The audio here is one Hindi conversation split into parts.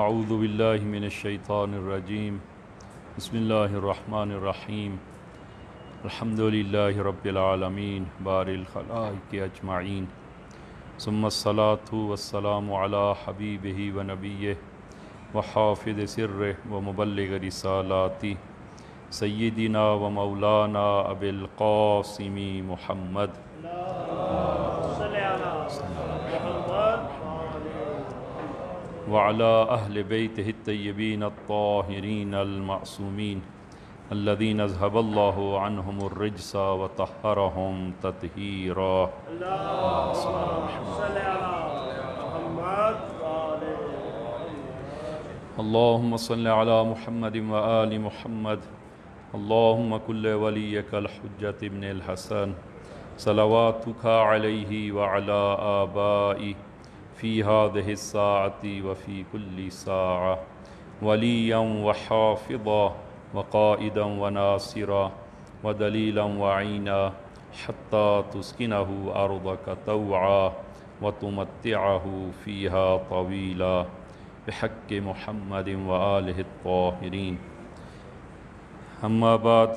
अऊदबिल्लिनशैतरजीम बसमीम अलहमदिल्ला रबालमीन बारखलाई के अजमाइन सुमसलात वसलाम हबीब ही व नबी व हाफिद सिर व मुबलग रिसालाती सैदिना व मौलाना अबिलकासमी महमद वाला अहल बैत तयबीन तहरीन अलमासूमीन अल्लादीन अजहबल्लाजसा व तहरहम ततहीर अल्लाम सल महमद वाल महमद अल्लाम कुल वलीकलहजत इबन हसन सलावा तुखा अलही वाला आबाई फ़ी हादह साती वफ़ी कुल्ली सा वलीम वहाफ़ा वक़ादम व नासरा व दलीलम वना हती तस्किन अरब कतवा व तुमत्याहू फ़ीहा तवीला हक महमद वालहरीन अम्माबाद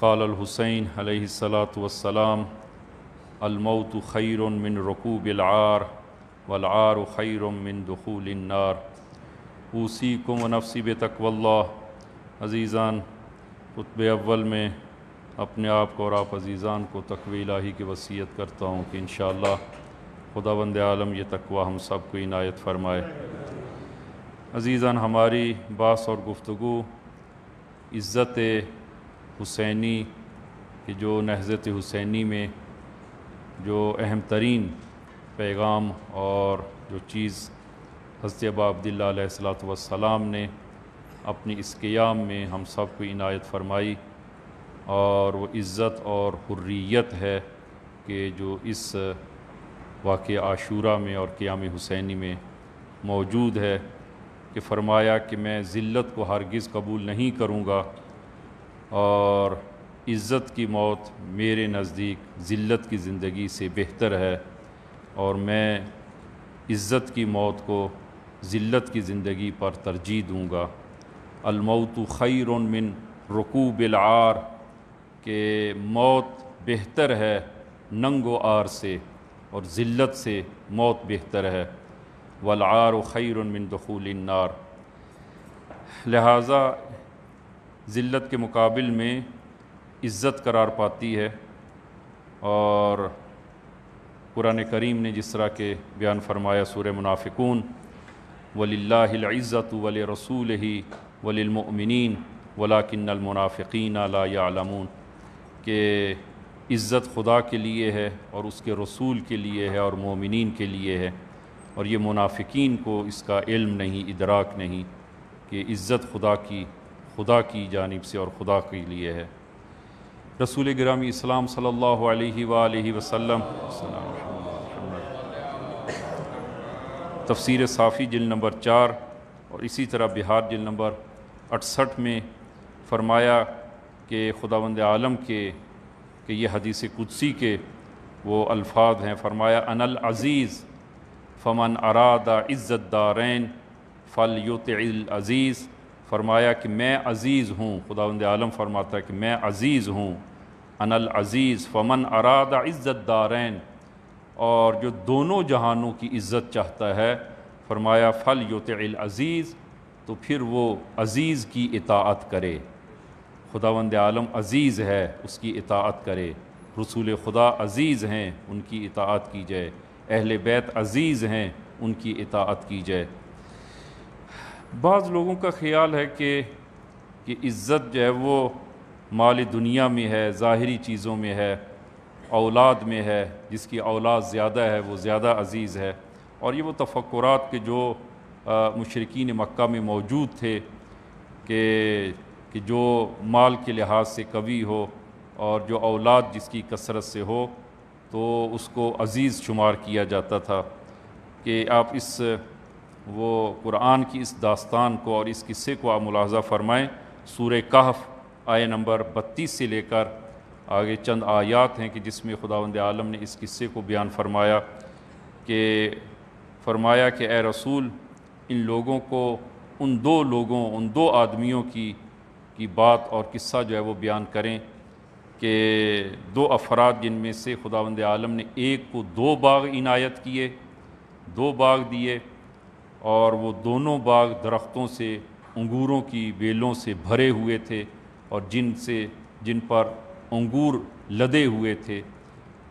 काल हुसैन सलात वसलाम अलमौत खैर मिन रकूब आर वलार खैर मिन दखूलनार ऊसी को मनफसी बतकवल्ला अज़ीज़ान खुतब अव्वल में अपने आप को और आप अज़ीज़ान को तकवी इलाही की वसीयत करता हूँ कि इन खुदा बंद आलम ये तकवा हम सब को इनायत फरमाए अज़ीज़ान हमारी बास और गुफ्तु इज़्ज़त हुसैनी कि जो नहज़त हुसैनी में जो अहम तरीन पैगाम और जो चीज़ हज़रत अबा वसलाम ने अपनी इस क़याम में हम सब को इनायत फरमाई और वो इज़्ज़त और हुर्रियत है कि जो इस वाक़ आशूरा में और क़याम हुसैनी में मौजूद है कि फ़रमाया कि मैं ज़िल्त को हरगिज़ कबूल नहीं करूँगा और इज़्ज़त की मौत मेरे नज़दीक ज़िल्त की ज़िंदगी से बेहतर है और मैं इज़्ज़त की मौत को ज़िल्त की ज़िंदगी पर तरजीह दूँगा अलमौत खैर मिन आर के मौत बेहतर है नंगो आर से और ज़िल्त से मौत बेहतर है वलआर खैर मिन नार लिहाजा ज़िल्त के मुकाबले में इज़्ज़त करार पाती है और कुरान करीम ने जिस तरह के बयान फरमाया सूर मुनाफिकून वलिल्लाज़्ज़त वल रसूल ही वलिलमिन वलाकिनमनाफ़िन आलामून के इज़्ज़त खुदा के लिए है और उसके रसूल के लिए है और मोमिन के लिए है और ये मुनाफिकीन को इसका इल्म नहीं इदराक नहीं कि इज़्ज़त खुदा की खुदा की जानब से और खुदा के लिए है रसूल ग्रामी इस्लाम सल्ला वसम तफसीर साफ़ी जिल नंबर चार और इसी तरह बिहार जिल नंबर अड़सठ में फरमाया कि खुदावंद आलम के कि ये हदीस कुदसी के वो अल्फाज हैं फरमाया अनल अज़ीज़ फ़मन अरादा इज़्ज़त दारैन फ़ल युत अज़ीज़ फरमाया कि मैं अज़ीज़ हूँ खुदा आलम फरमाता है कि मैं अज़ीज़ हूँ अनल अज़ीज़ फमन अरादा इज़्ज़त दारैन और जो दोनों जहानों की इज़्ज़त चाहता है फरमाया फ़ल युतिल अज़ीज़ तो फिर वो अज़ीज़ की इताअत करे खुदावंद आलम अज़ीज़ है उसकी इताअत करे रसूल खुदा अज़ीज़ हैं उनकी इताअत की जाए अहल बैत अज़ीज़ हैं उनकी इताअत की जाए बाज़ लोगों का ख्याल है कि कि इज़्ज़त जो है वो माली दुनिया में है ज़ाहरी चीज़ों में है औलाद में है जिसकी औलाद ज़्यादा है वो ज़्यादा अज़ीज़ है और ये वो तफक्रात के जो मशरकिन मक्का में मौजूद थे कि कि जो माल के लिहाज से कवी हो और जो औलाद जिसकी कसरत से हो तो उसको अज़ीज़ शुमार किया जाता था कि आप इस वो कुरान की इस दास्तान को और इस किस्से को आप मुलाजा फ़रमाएँ सूर कहफ आय नंबर बत्तीस से लेकर आगे चंद आयात हैं कि जिसमें खुदावंद आलम ने इस किस्से को बयान फरमाया कि फरमाया कि ए रसूल इन लोगों को उन दो लोगों उन दो आदमियों की की बात और किस्सा जो है वो बयान करें कि दो अफराद जिनमें से खुदावंद आलम ने एक को दो बाग इनायत किए दो बाग दिए और वो दोनों बाग दरख्तों से अंगूरों की बेलों से भरे हुए थे और जिनसे जिन पर अंगूर लदे हुए थे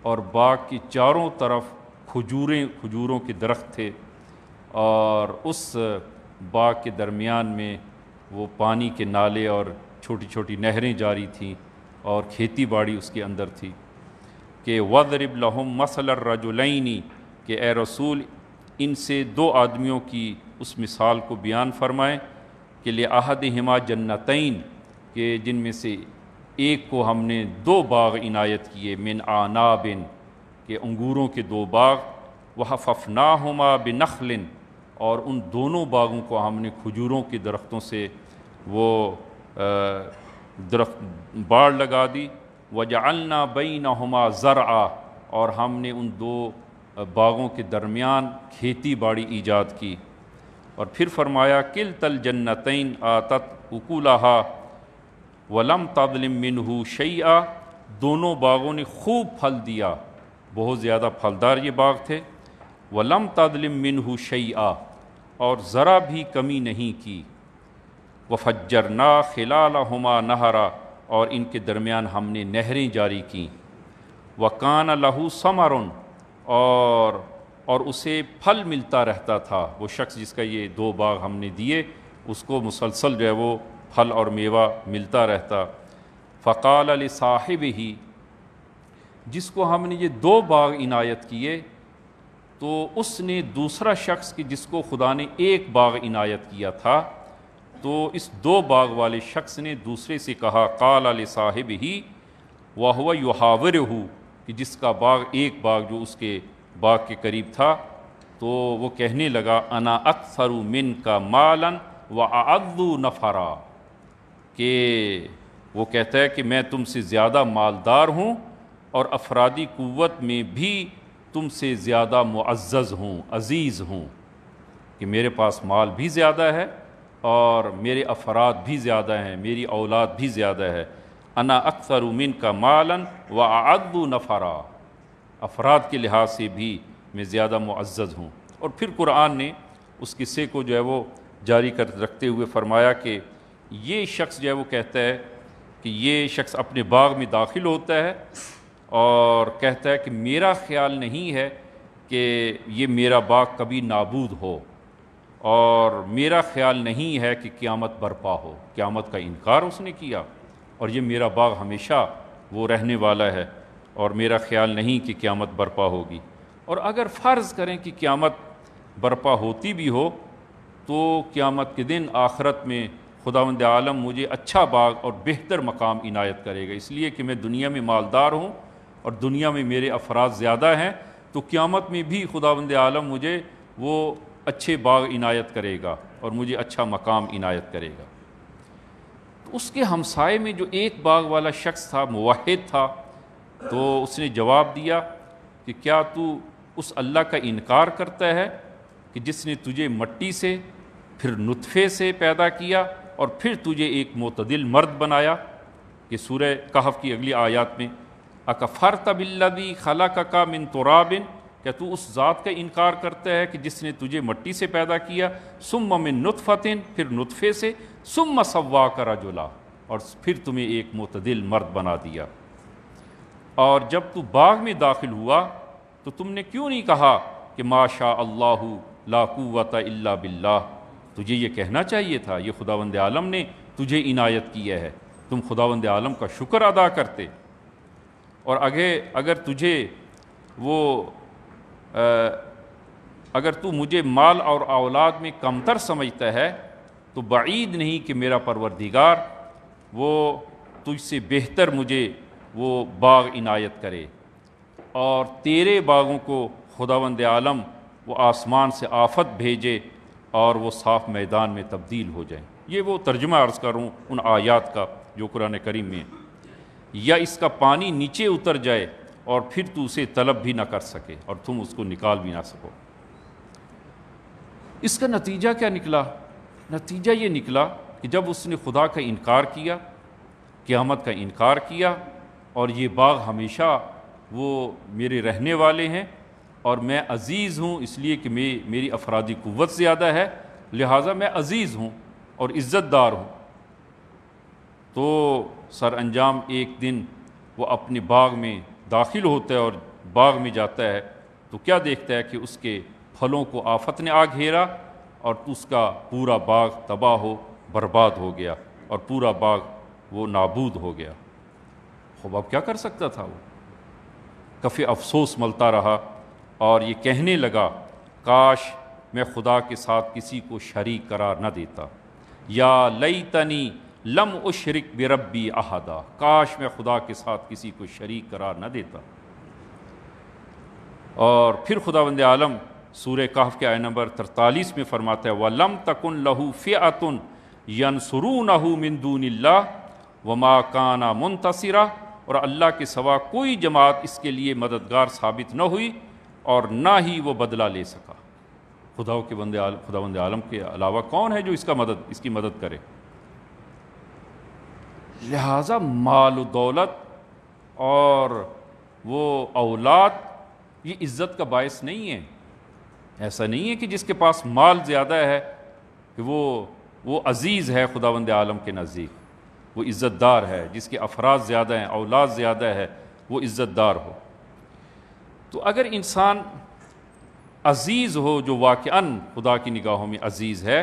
और बाग की चारों तरफ खजूरें खजूरों के दरख्त थे और उस बाग के दरमियान में वो पानी के नाले और छोटी छोटी नहरें जारी थीं और खेती बाड़ी उसके अंदर थी कि वदरब लहम मसल रजुलैनी के ए रसूल इनसे दो आदमियों की उस मिसाल को बयान फरमाएं कि ले आहद हिमा जन्नतैन के जिनमें से एक को हमने दो बाग इनायत किए मिन बिन के अंगूरों के दो बाग वह फफना हमा बिनखलिन और उन दोनों बागों को हमने खजूरों के दरख्तों से वो दरख्त बाढ़ लगा दी बई नमा ज़र आ और हमने उन दो बागों के दरमियान खेती बाड़ी ईजाद की और फिर फरमाया किल तल जन्नतैन आतत उकूलहा वलम तदलिम मिनहू शैया दोनों बागों ने खूब फल दिया बहुत ज़्यादा फलदार ये बाग थे वलम तदलिम मिनहू शैया और ज़रा भी कमी नहीं की ना खिला हमा नहरा और इनके दरमियान हमने नहरें जारी कं वकान लहू समरुन और और उसे फल मिलता रहता था वो शख्स जिसका ये दो बाग हमने दिए उसको मुसलसल जो है वो फल और मेवा मिलता रहता फ़काल अल साहिब ही जिसको हमने ये दो बाग इनायत किए तो उसने दूसरा शख्स कि जिसको खुदा ने एक बाग इनायत किया था तो इस दो बाग वाले शख्स ने दूसरे से कहा काल अल साहिब ही वाह युहावर हूँ कि जिसका बाग एक बाग जो उसके बाग के करीब था तो वो कहने लगा अना अक्सर मिन का मालन व अद्दू नफरा कि वो कहता है कि मैं तुमसे ज़्यादा मालदार हूँ और अफरादी क़वत में भी तुमसे ज़्यादा मुआज़ हूँ अज़ीज़ हूँ कि मेरे पास माल भी ज़्यादा है और मेरे अफराद भी ज़्यादा हैं मेरी औलाद भी ज़्यादा है अना अक्सर उमिन का मालन व आदू नफरा अफराद के लिहाज से भी मैं ज़्यादा मुआज़ हूँ और फिर कुरान ने उस किस्से को जो है वो जारी कर रखते हुए फरमाया कि ये शख्स जो है वो कहता है कि ये शख्स अपने बाग में दाखिल होता है और कहता है कि मेरा ख्याल नहीं है कि ये मेरा बाग कभी नाबूद हो और मेरा ख्याल नहीं है कि क़्यामत बरपा हो क़्यामत का इनकार उसने किया और ये मेरा बाग हमेशा वो रहने वाला है और मेरा ख्याल नहीं कि क़्यामत बर्पा होगी और अगर फ़र्ज़ करें कि क़्यामत बर्पा होती भी हो तो क़्यामत के दिन आखरत में खुदावंद आलम मुझे अच्छा बाग और बेहतर मकाम इनायत करेगा इसलिए कि मैं दुनिया में मालदार हूँ और दुनिया में मेरे अफराद ज़्यादा हैं तो क़्यामत में भी खुदावंद आलम मुझे वो अच्छे बाग इनायत करेगा और मुझे अच्छा मकाम इनायत करेगा उसके हमसाए में जो एक बाग वाला शख्स था मुवाहिद था तो उसने जवाब दिया कि क्या तू उस अल्लाह का इनकार करता है कि जिसने तुझे मट्टी से फिर नुतफ़े से पैदा किया और फिर तुझे एक मतदिल मर्द बनाया कि सूर्य कहफ की अगली आयात में अकफ़र तबिल्लदी खला का मिन तुराबिन क्या तू उस ज़ात का इनकार करता है कि जिसने तुझे मट्टी से पैदा किया सुम मिन नुतफ़तिन फिर नुतफ़े से सुम मसवा का रजुला और फिर तुम्हें एक मतदिल मर्द बना दिया और जब तू बाग में दाखिल हुआ तो तुमने क्यों नहीं कहा कि माशा अल्लाह लाकुवत अल्ला बिल्ला तुझे ये कहना चाहिए था ये खुदावंद आलम ने तुझे इनायत किया है तुम खुदावंद आलम का शुक्र अदा करते और आगे अगर तुझे वो आ, अगर तू मुझे माल और औलाद में कमतर समझता है तो बाईद नहीं कि मेरा परवरदिगार वो तुझसे बेहतर मुझे वो बाग इनायत करे और तेरे बागों को खुदावंद आलम वो आसमान से आफत भेजे और वो साफ मैदान में तब्दील हो जाए ये वो तर्जमा अर्ज़ करूँ उन आयात का जो कुरान करीम में या इसका पानी नीचे उतर जाए और फिर तू उसे तलब भी ना कर सके और तुम उसको निकाल भी ना सको इसका नतीजा क्या निकला नतीजा ये निकला कि जब उसने खुदा का इनकार किया क़्यामत का इनकार किया और ये बाग हमेशा वो मेरे रहने वाले हैं और मैं अज़ीज़ हूँ इसलिए कि मे मेरी अफरादी क़वत ज़्यादा है लिहाजा मैं अज़ीज़ हूँ और इज़्ज़तदार हूँ तो सर अंजाम एक दिन वो अपने बाग में दाखिल होता है और बाग में जाता है तो क्या देखता है कि उसके फलों को आफत ने आ घेरा और उसका पूरा बाग तबाह हो बर्बाद हो गया और पूरा बाग वो नाबूद हो गया खूब अब क्या कर सकता था वो काफ़ी अफसोस मलता रहा और ये कहने लगा काश मैं खुदा के साथ किसी को शरीक करार न देता या लई तनी लम बे बिरबी अहदा काश मैं खुदा के साथ किसी को शरीक करार न देता और फिर खुदा बंद आलम सूर्य कहफ के आय नंबर तरतालीस में फरमाता है वलम तकन लहू फ़ियातन यनसरू नहू व वमा काना मुंतसरा और अल्लाह के सवा कोई जमात इसके लिए मददगार साबित न हुई और ना ही वो बदला ले सका खुदा के बंदे आल, खुदा बंदे आलम के अलावा कौन है जो इसका मदद इसकी मदद करे लिहाजा माल दौलत और वो औलाद ये इज़्ज़त का बायस नहीं है ऐसा नहीं है कि जिसके पास माल ज़्यादा है कि वो वो अज़ीज़ है खुदावंद आलम के नज़दीक वो इज़्ज़तदार है जिसके अफराज ज़्यादा हैं औलाद ज़्यादा है वो इज़्ज़तदार हो तो अगर इंसान अज़ीज़ हो जो वाकन खुदा की निगाहों में अज़ीज़ है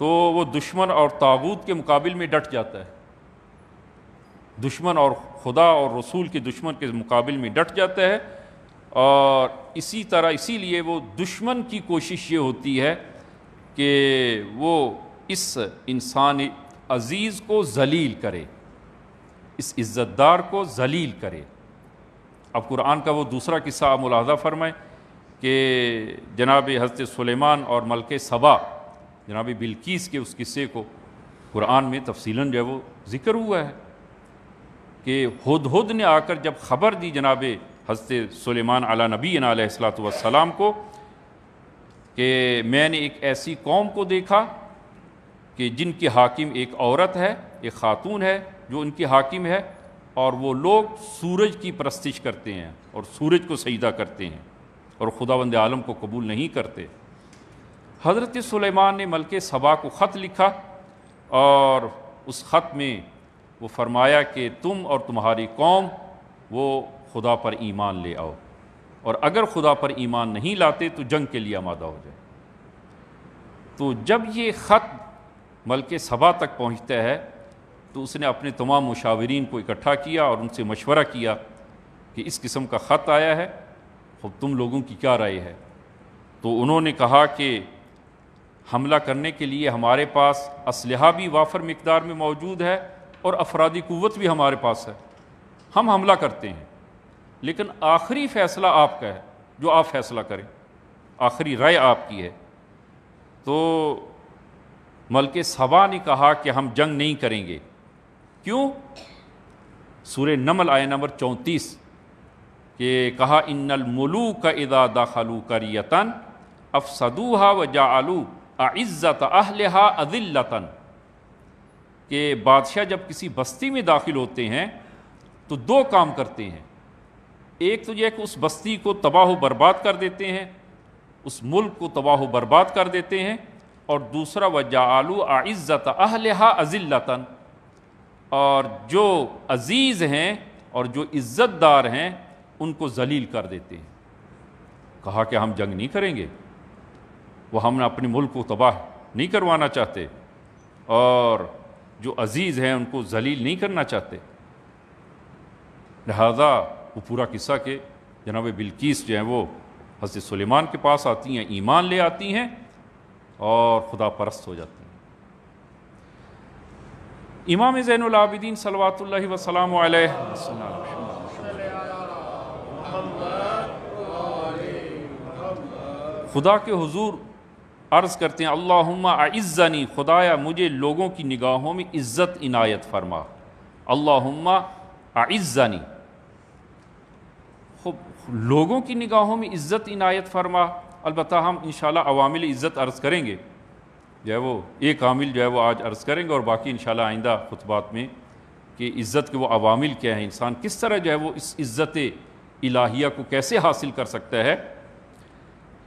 तो वो दुश्मन और ताबूत के मुकाबले में डट जाता है दुश्मन और खुदा और रसूल के दुश्मन के मुकाबले में डट जाता है और इसी तरह इसीलिए वो दुश्मन की कोशिश ये होती है कि वो इस इंसान अज़ीज़ को जलील करे इस इज़्ज़तदार को जलील करे अब कुरान का वो दूसरा किस्सा मुलाहदा फरमाएँ कि जनाब हजरत सुलेमान और मलक सबा जनाब बिल्कीस के उस किस्से को कुरान में तफसीला जो है वो ज़िक्र हुआ है कि हद हद ने आकर जब ख़बर दी जनाब हज़रत सुलेमान अला नबी सलाम को कि मैंने एक ऐसी कौम को देखा कि जिनकी हाकिम एक औरत है एक ख़ातून है जो उनकी हाकिम है और वो लोग सूरज की प्रस्तिश करते हैं और सूरज को सजदा करते हैं और खुदावंद आलम को कबूल नहीं करते हज़रत सुलेमान ने मलक सबा को ख़त लिखा और उस ख़त में वो फरमाया कि तुम और तुम्हारी कौम वो खुदा पर ईमान ले आओ और अगर खुदा पर ईमान नहीं लाते तो जंग के लिए आमादा हो जाए तो जब ये ख़त मलके सभा तक पहुँचता है तो उसने अपने तमाम मुशावरीन को इकट्ठा किया और उनसे मशवरा किया कि इस किस्म का ख़त आया है अब तुम लोगों की क्या राय है तो उन्होंने कहा कि हमला करने के लिए हमारे पास असलहा भी वाफर मकदार में मौजूद है और अफरादी क़वत भी हमारे पास है हम हमला करते हैं लेकिन आखिरी फैसला आपका है जो आप फैसला करें आखिरी राय आपकी है तो मलक सबा ने कहा कि हम जंग नहीं करेंगे क्यों सूर्य नमल आय नंबर चौंतीस के कहा इन्नल मलू का इदा दाखलू यतन अफसदूहा व जालू आज़्ज़त अहलहा अदिल्लतन के बादशाह जब किसी बस्ती में दाखिल होते हैं तो दो काम करते हैं एक तो यह कि उस बस्ती को तबाह बर्बाद कर देते हैं उस मुल्क को तबाह बर्बाद कर देते हैं और दूसरा वजह आलू आज़्ज़त अहलहा अज़िलतन और जो अज़ीज़ हैं और जो इज़्ज़तदार हैं उनको जलील कर देते हैं कहा कि हम जंग नहीं करेंगे वह हम अपने मुल्क को तबाह नहीं करवाना चाहते और जो अज़ीज़ हैं उनको जलील नहीं करना चाहते लिहाजा वो पूरा किस्सा के जनाब बिल्किस जो हैं वो हज़रत सुलेमान के पास आती हैं ईमान ले आती हैं और खुदा परस्त हो जाती हैं इमाम ज़ैनआबिदीन सलवात वसलम खुदा के हजूर अर्ज़ करते हैं अल्लाहुम्मा अज़्ज़नी खुदाया मुझे लोगों की निगाहों में इज़्ज़त इनायत फरमा अल्लाहुम्मा अज़्ज़नी खूब लोगों की निगाहों में इज़्ज़त इनायत फरमा अलबत् हम इन अवामिल इज़्ज़त अर्ज़ करेंगे जो है वो एक आमिल जो है वो आज अर्ज़ करेंगे और बाकी इन आइंदा खुतबात में कि इज़्ज़त के वो अवामिल क्या हैं इंसान किस तरह जो है वो इस इज़्ज़त इलाहिया को कैसे हासिल कर सकता है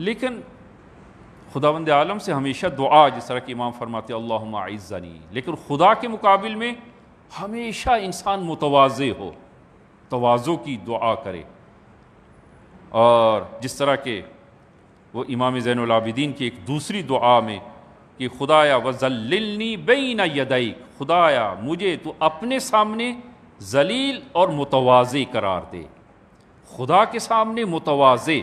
लेकिन खुदा वंद आलम से हमेशा दुआ जिस तरह के इमाम फरमाते अल्लाज़नी लेकिन खुदा के मुकाबल में हमेशा इंसान मुतवाज़ हो तोज़ो की दुआ करे और जिस तरह के वो इमाम जैन अलाबिदीन की एक दूसरी दुआ में कि खुदाया वजल्लनी बेना यदई खुदाया मुझे तो अपने सामने जलील और मुतवाज़े करार दे खुदा के सामने मुतवाज़े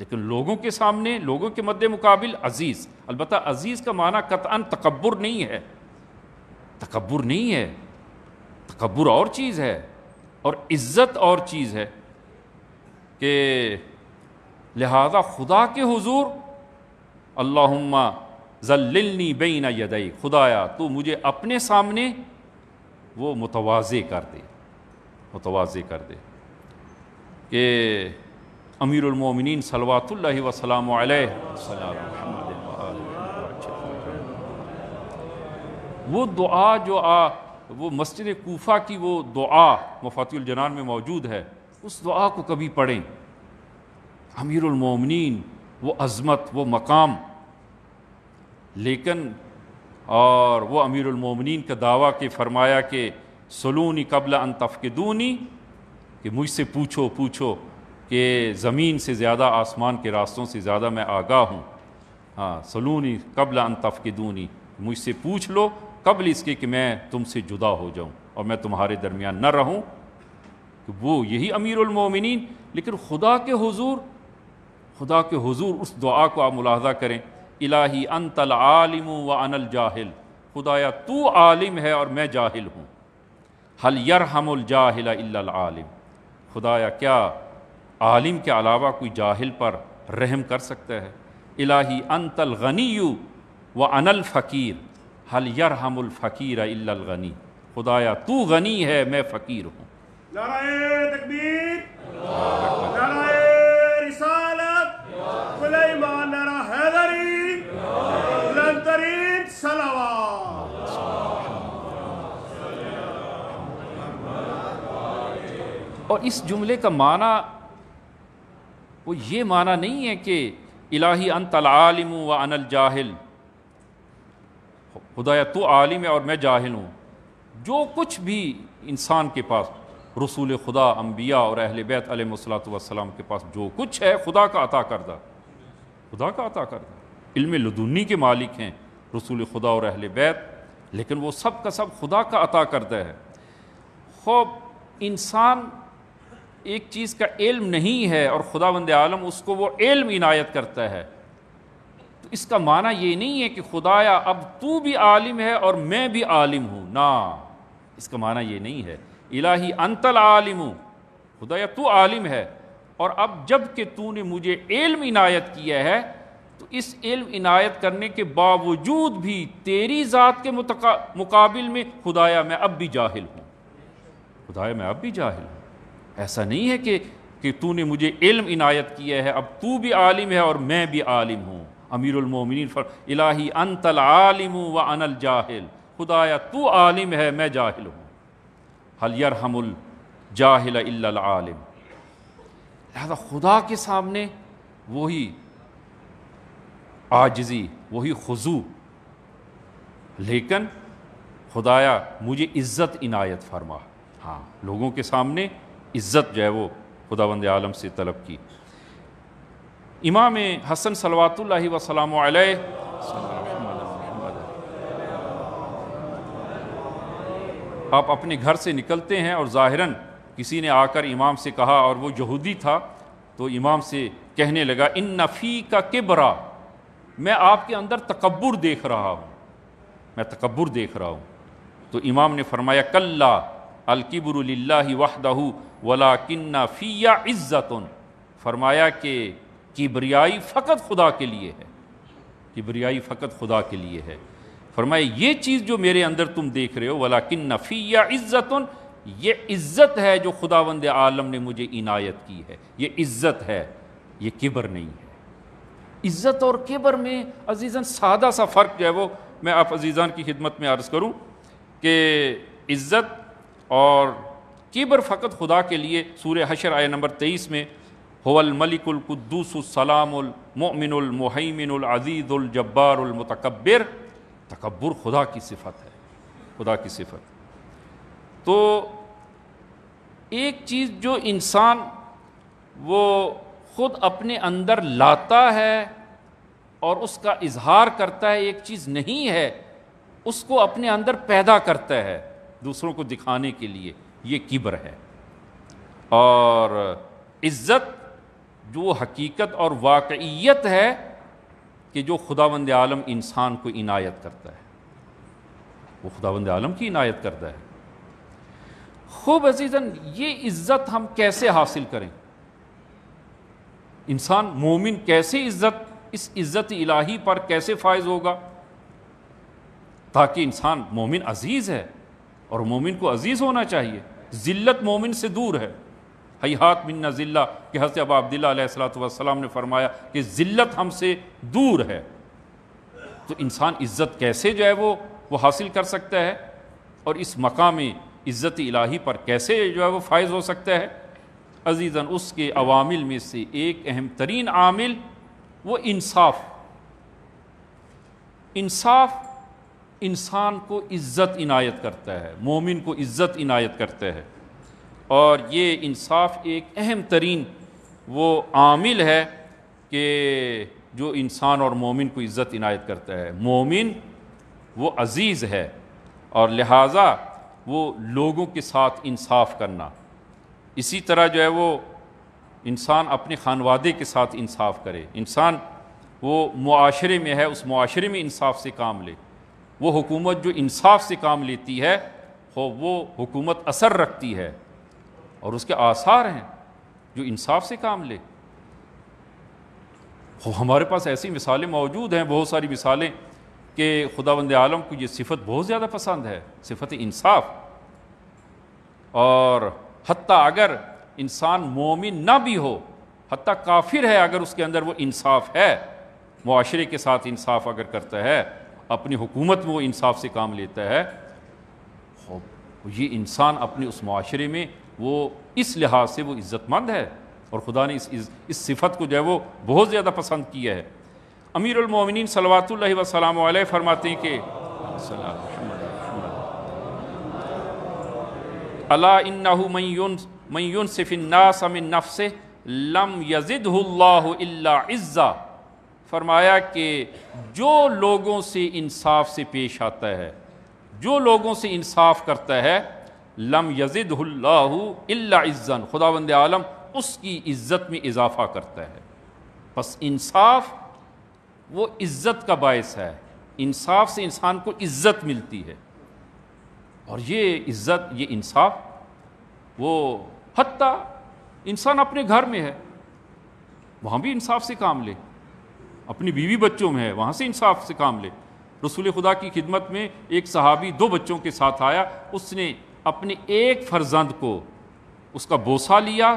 लेकिन लोगों के सामने लोगों के मद्द मुकाबिल अज़ीज़ अलबत् अज़ीज़ का माना कतान तकबर नहीं है तकबर नहीं है तकबर और चीज़ है और इज़्ज़त और चीज़ है कि लिहाजा खुदा के हुजूर अल्लाहुम्मा जल्लिलनी बेना यदई खुदाया तो मुझे अपने सामने वो मुतवाज़ कर दे मुतवाजे कर दे कि अमीरमिन सलवातल वसलम वो दुआ जो आ वो मस्जिद कोफ़ा की वो दुआ मफातुल जनान में मौजूद है उस दुआ को कभी पढ़ें अमीरमिन वो अज़मत वो मकाम लेकिन और वह अमीरमिन का दावा के फरमाया कि सलूनी कबल अन दूनी कि मुझसे पूछो पूछो कि ज़मीन से ज़्यादा आसमान के रास्तों से ज़्यादा मैं आगा हूँ हाँ सलूनी कबल अन दूनी मुझसे पूछ लो कबल इसके कि मैं तुमसे जुदा हो जाऊँ और मैं तुम्हारे दरमियान न रहूँ कि वो यही अमीरमिन लेकिन खुदा के हजूर खुदा के हजूर उस दुआ को आप मुलाजा करें इलाही तल आलिम व अनल जाहिल खुदाया तू आलिम है और मैं जाहिल हूँ हल यरहमुल जाहिल आलिम खुदाया क्या आलिम के अलावा कोई जाहिल पर रहम कर सकता है इलाही अनतल गनीयू व अनल फ़कीर हल यरहमुल फ़कीर गनी खुदाया तू गनी है मैं फ़कीर हूँ तकबीर रिसालत नारा हैदरी सलावा और इस जुमले का माना वो ये माना नहीं है कि इलाही अनतल आलिम व अनल जाहिल खुदाया तो आलिम है और मैं जाहिल हूँ जो कुछ भी इंसान के पास रसूल खुदा अम्बिया और अहल बैत अलमसलाम के पास जो कुछ है खुदा का अता करदा खुदा का अता करदा इल्म लदूनी के मालिक हैं रसूल खुदा और अहल बैत लेकिन वो सब का सब खुदा का अता करदा है खौब इंसान एक चीज़ का इल्म नहीं है और खुदा बंद आलम उसको वो इल्म इनायत करता है तो इसका माना ये नहीं है कि खुदाया अब तू भी आलिम है और मैं भी आलिम हूँ ना इसका माना ये नहीं है इलाही अंतल आलिम खुदाया तू आलिम है और अब जब कि तूने मुझे इल्म इनायत किया है तो इस इल्म इनायत करने के बावजूद भी तेरी ज़ात के मुकाबिल में खुदाया मैं अब भी जाहिल हूँ खुदाया मैं अब भी जाहिल हूँ ऐसा नहीं है कि कि तूने मुझे इल्म इनायत किया है अब तू भी आलिम है और मैं भी आलिम हूँ अमीरमिन फर इलाही अंतल आलिम व अनल जाहिल खुदाया तू आलिम है मैं जाहिल हूँ हलियर हमल जाहिल लिहाजा खुदा के सामने वही आजजी वही खजू लेकिन खुदाया मुझे इज़्ज़त इनायत फरमा हाँ लोगों के सामने इज़्ज़त जो है वो खुदा बंद आलम से तलब की इमाम हसन सलवात वसलाम आप अपने घर से निकलते हैं और ज़ाहिरन किसी ने आकर इमाम से कहा और वो यहूदी था तो इमाम से कहने लगा इन नफ़ी का किबरा मैं आपके अंदर तकबर देख रहा हूँ मैं तकबर देख रहा हूँ तो इमाम ने फरमाया कल्ला अलकिबर वाहदहू वला किन्ना फ़िया इज़्ज़त फरमाया कि किबरियाई फ़कत खुदा के लिए है किबरियाई फ़कत खुदा के लिए है फरमाए ये चीज़ जो मेरे अंदर तुम देख रहे हो वला किन या इज़्ज़त ये इज़्ज़त है जो खुदावंद आलम ने मुझे इनायत की है ये इज़्ज़त है ये किबर नहीं है इज़्ज़त और किबर में अजीज़न सादा सा फ़र्क जो है वो मैं आप अजीज़ान की खिदमत में अर्ज़ करूँ कि इज़्ज़त और किबर फ़कत खुदा के लिए सूर हशर आय नंबर तेईस में होवल मलिकुलकुद्दूसलामोमिनमोहमिनज़ीज़ुलजब्बारमतकबर तकबर खुदा की सिफत है खुदा की सिफत तो एक चीज़ जो इंसान वो खुद अपने अंदर लाता है और उसका इजहार करता है एक चीज़ नहीं है उसको अपने अंदर पैदा करता है दूसरों को दिखाने के लिए ये किब्र है और इज़्ज़त जो हकीकत और वाकईत है कि जो खुदावंद आलम इंसान को इनायत करता है वो खुदावंद आलम की इनायत करता है खूब अजीज़न ये इज़्ज़त हम कैसे हासिल करें इंसान मोमिन कैसे इज़्ज़त इस इज़्ज़त इलाही पर कैसे फायज होगा ताकि इंसान मोमिन अजीज़ है और मोमिन को अजीज़ होना चाहिए ज़िल्लत मोमिन से दूर है हयात मिन्ना ज़िल्ला कि हज़रत अब अब्दिल्लासलाम ने फरमाया कि ज़िल्लत हमसे दूर है तो इंसान इज़्ज़त कैसे जो है वो वो हासिल कर सकता है और इस मकाम इज़्ज़त इलाही पर कैसे जो है वो फायज़ हो सकता है अजीज़न उसके अवामिल में से एक अहम तरीन आमिल वो इंसाफ इंसाफ इंसान को इज़्ज़त इनायत करता है मोमिन को इज़्ज़त इनायत करता है और ये इंसाफ एक अहम तरीन वो आमिल है कि जो इंसान और मोमिन को इज़्ज़त इनायत करता है मोमिन वो अज़ीज़ है और लिहाजा वो लोगों के साथ इंसाफ करना इसी तरह जो है वो इंसान अपने खानवादे के साथ इंसाफ करे इंसान वो माशरे में है उस माशरे में इंसाफ से काम ले वो हुकूमत जो इंसाफ से काम लेती है वो हुकूमत असर रखती है और उसके आसार हैं जो इंसाफ से काम ले हमारे पास ऐसी मिसालें मौजूद हैं बहुत सारी मिसालें कि खुदा बंद आलम को ये सिफत बहुत ज़्यादा पसंद है सिफत इंसाफ और हती अगर इंसान मोमिन ना भी हो हती काफिर है अगर उसके अंदर वो इंसाफ है माशरे के साथ इंसाफ अगर करता है अपनी हुकूमत में वो इंसाफ से काम लेता है ये इंसान अपने उस माशरे में वो इस लिहाज से वो इज़्ज़तमंद है और खुदा ने इस इस, इस सिफत को जो है वो बहुत ज़्यादा पसंद किया है अमीरमिन सलवात वसलम फरमाते हैं कि अला इन्नाहु मयून सिफिन्नास अमिन लम फरमाया कि जो लोगों से इंसाफ से पेश आता है जो लोगों से इंसाफ करता है लम यज़िदल्लाज़्ज़न खुदा बंद आलम उसकी इज़्ज़त में इजाफ़ा करता है बस इंसाफ वो इज़्ज़त का बायस है इंसाफ से इंसान को इज़्ज़त मिलती है और ये इज़्ज़त ये इंसाफ वो हती इंसान अपने घर में है वहाँ भी इंसाफ से काम ले अपनी बीवी बच्चों में है वहाँ से इंसाफ से काम ले रसूल खुदा की खिदमत में एक सहाबी दो बच्चों के साथ आया उसने अपने एक फर्जंद को उसका बोसा लिया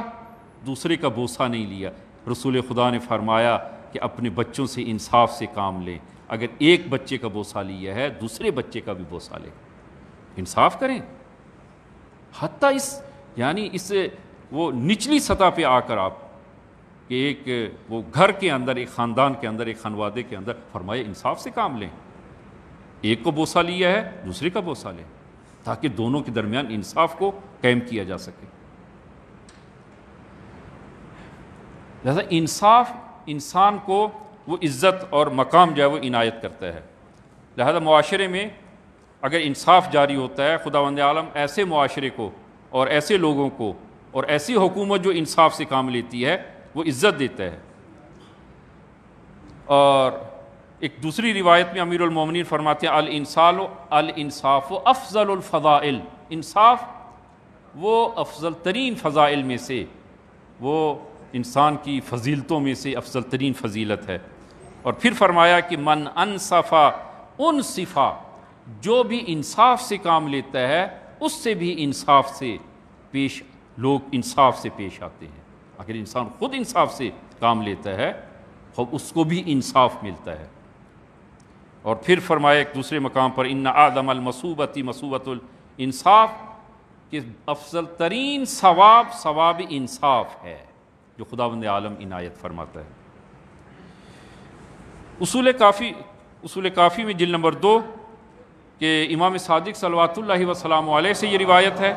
दूसरे का बोसा नहीं लिया रसूल खुदा ने फरमाया कि अपने बच्चों से इंसाफ से काम लें अगर एक बच्चे का बोसा लिया है दूसरे बच्चे का भी बोसा लें इंसाफ करें हती इस यानी इस वो निचली सतह पे आकर आप कि एक वो घर के अंदर एक ख़ानदान के अंदर एक खानवादे के अंदर फरमाए इंसाफ से काम लें एक को बोसा लिया है दूसरे का बोसा लें ताकि दोनों के दरमियान इंसाफ को कैम किया जा सके लिहाजा इंसाफ इंसान को वो इज़्ज़त और मकाम जो है वो इनायत करता है लिहाजा माशरे में अगर इंसाफ जारी होता है खुदा वंद आलम ऐसे माशरे को और ऐसे लोगों को और ऐसी हुकूमत जो इंसाफ से काम लेती है वो इज़्ज़त देता है और एक दूसरी रिवायत में अमीर उलमिन फरमाते हैं अल इंसाल अल इंसाफ अफजलफ़ाइल इंसाफ वो अफजल तरीन फ़ज़ाइल में से वो इंसान की फजीलतों में से अफजल तरीन फजीलत है और फिर फरमाया कि मन अनसफ़ा उन सिफ़ा जो भी इंसाफ से काम लेता है उससे भी इंसाफ से पेश लोग इंसाफ से पेश आते हैं आखिर इंसान ख़ुद इंसाफ से काम लेता है और तो उसको भी इंसाफ मिलता है और फिर फरमाया एक दूसरे मकाम पर इन आदम अलमसूबती इंसाफ कि अफजल तरीन सवाब सवाब इंसाफ है जो खुदाबंद आलम इनायत फरमाता है उसूल काफ़ी उसूल काफ़ी में जिल नंबर दो के इमाम सादिक सलवातुल्ल वसलाम से ये रिवायत है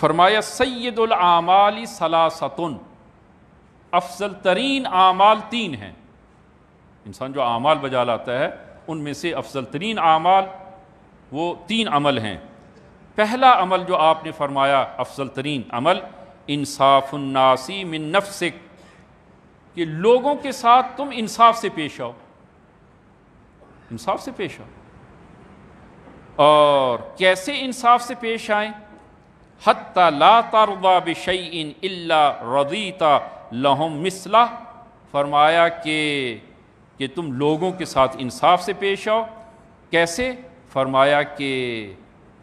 फरमाया सैदुल आमाली सलासतुन अफजल तरीन आमाल तीन हैं इंसान जो आमाल बजा लाता है उनमें से अफजल तरीन आमाल वो तीन अमल हैं पहला अमल जो आपने फरमाया अफजल तरीन अमल इंसाफुन्नासी मिन नफसिक कि लोगों के साथ तुम इंसाफ से पेश आओ इंसाफ से पेश आओ और कैसे इंसाफ से पेश आए हत्ता ला तारदा बिशईन इल्ला रदीता लहम मिसला फरमाया कि कि तुम लोगों के साथ इंसाफ से पेश आओ कैसे फरमाया कि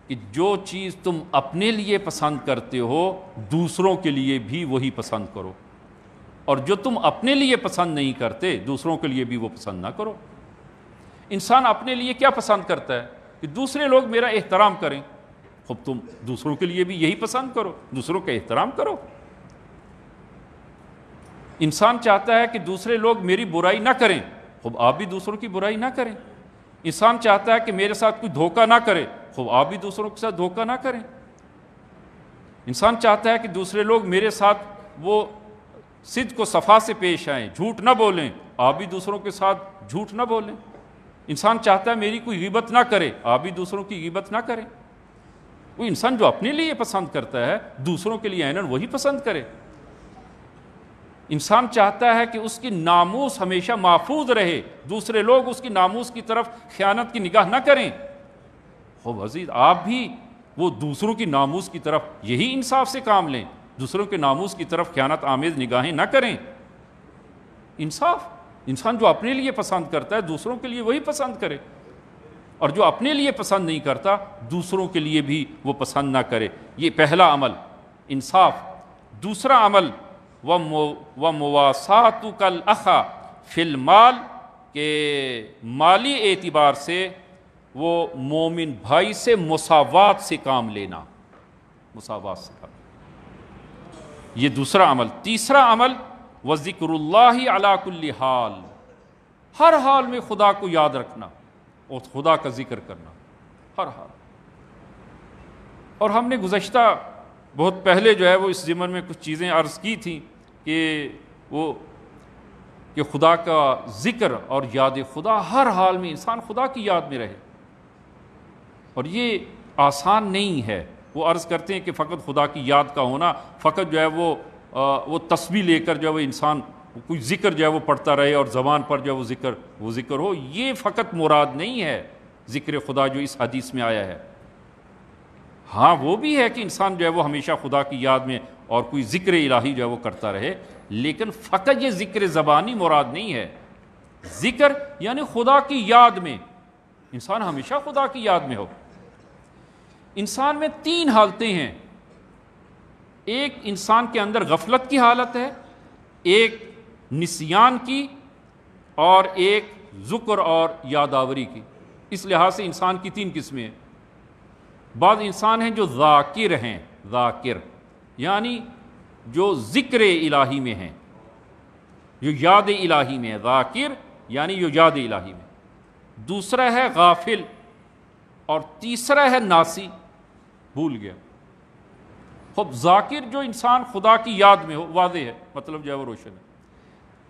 कि जो चीज़ तुम अपने लिए पसंद करते हो दूसरों के लिए भी वही पसंद करो और जो तुम अपने लिए पसंद नहीं करते दूसरों के लिए भी वो पसंद ना करो इंसान अपने लिए क्या पसंद करता है कि दूसरे लोग मेरा एहतराम करें खूब तुम दूसरों के लिए भी यही पसंद करो दूसरों का एहतराम करो इंसान चाहता है कि दूसरे लोग मेरी बुराई ना करें खूब आप भी दूसरों की बुराई ना करें इंसान चाहता है कि मेरे साथ कोई धोखा ना करे खूब आप भी दूसरों के साथ धोखा ना करें इंसान चाहता है कि दूसरे लोग मेरे साथ वो सिद्ध को सफा से पेश आए झूठ ना बोलें आप भी दूसरों के साथ झूठ ना बोलें इंसान चाहता है मेरी कोई गिबत ना करे आप भी दूसरों की गिबत ना करें वो इंसान जो अपने लिए पसंद करता है दूसरों के लिए आयन वही पसंद करे इंसान चाहता है कि उसकी नामूस हमेशा महफूज रहे दूसरे लोग उसकी नामूस की तरफ ख्यानत की निगाह ना करें हो वजीद आप भी वो दूसरों की नामूस की तरफ यही इंसाफ से काम लें दूसरों के नामूस की तरफ ख्यानत आमेज निगाहें ना करें इंसाफ इंसान जो अपने लिए पसंद करता है दूसरों के लिए वही पसंद करे और जो अपने लिए पसंद नहीं करता दूसरों के लिए भी वो पसंद ना करे ये पहला अमल इंसाफ दूसरा अमल व व मवासात कल अखा माल के माली एतबार से वो मोमिन भाई से मसावत से काम लेना मसावत से काम ये दूसरा अमल तीसरा अमल व ज़िक्रल्लाकुल्ल हाल हर हाल में खुदा को याद रखना और खुदा का जिक्र करना हर हाल और हमने गुज्तर बहुत पहले जो है वो इस ज़िमन में कुछ चीज़ें अर्ज़ की थी कि वो कि खुदा का ज़िक्र और याद खुदा हर हाल में इंसान खुदा की याद में रहे और ये आसान नहीं है वो अर्ज़ करते हैं कि फ़कत खुदा की याद का होना फ़कत जो है वो आ, वो तस्वीर लेकर जो है वो इंसान कोई ज़िक्र जो है वो पढ़ता रहे और ज़बान पर जो है वो ज़िक्र वो ज़िक्र हो ये फ़कत मुराद नहीं है ज़िक्र खुदा जो इस हदीस में आया है हाँ वो भी है कि इंसान जो है वो हमेशा खुदा की याद में और कोई ज़िक्र इलाही जो है वो करता रहे लेकिन फ़कत ये ज़िक्र ज़बानी मुराद नहीं है ज़िक्र यानी खुदा की याद में इंसान हमेशा खुदा की याद में हो इंसान में तीन हालतें हैं एक इंसान के अंदर गफलत की हालत है एक निसियान की और एक जुक्र और यादावरी की इस लिहाज से इंसान की तीन किस्में हैं बाद इंसान हैं जो जाकिर हैं जाकिर यानी जो ज़िक्र इलाही में हैं जो याद इलाही में ज़ाकिर यानी जो याद इलाही में दूसरा है गाफिल और तीसरा है नासी भूल गया खब जाकिर जो इंसान खुदा की याद में हो वादे है मतलब जो है वो रोशन है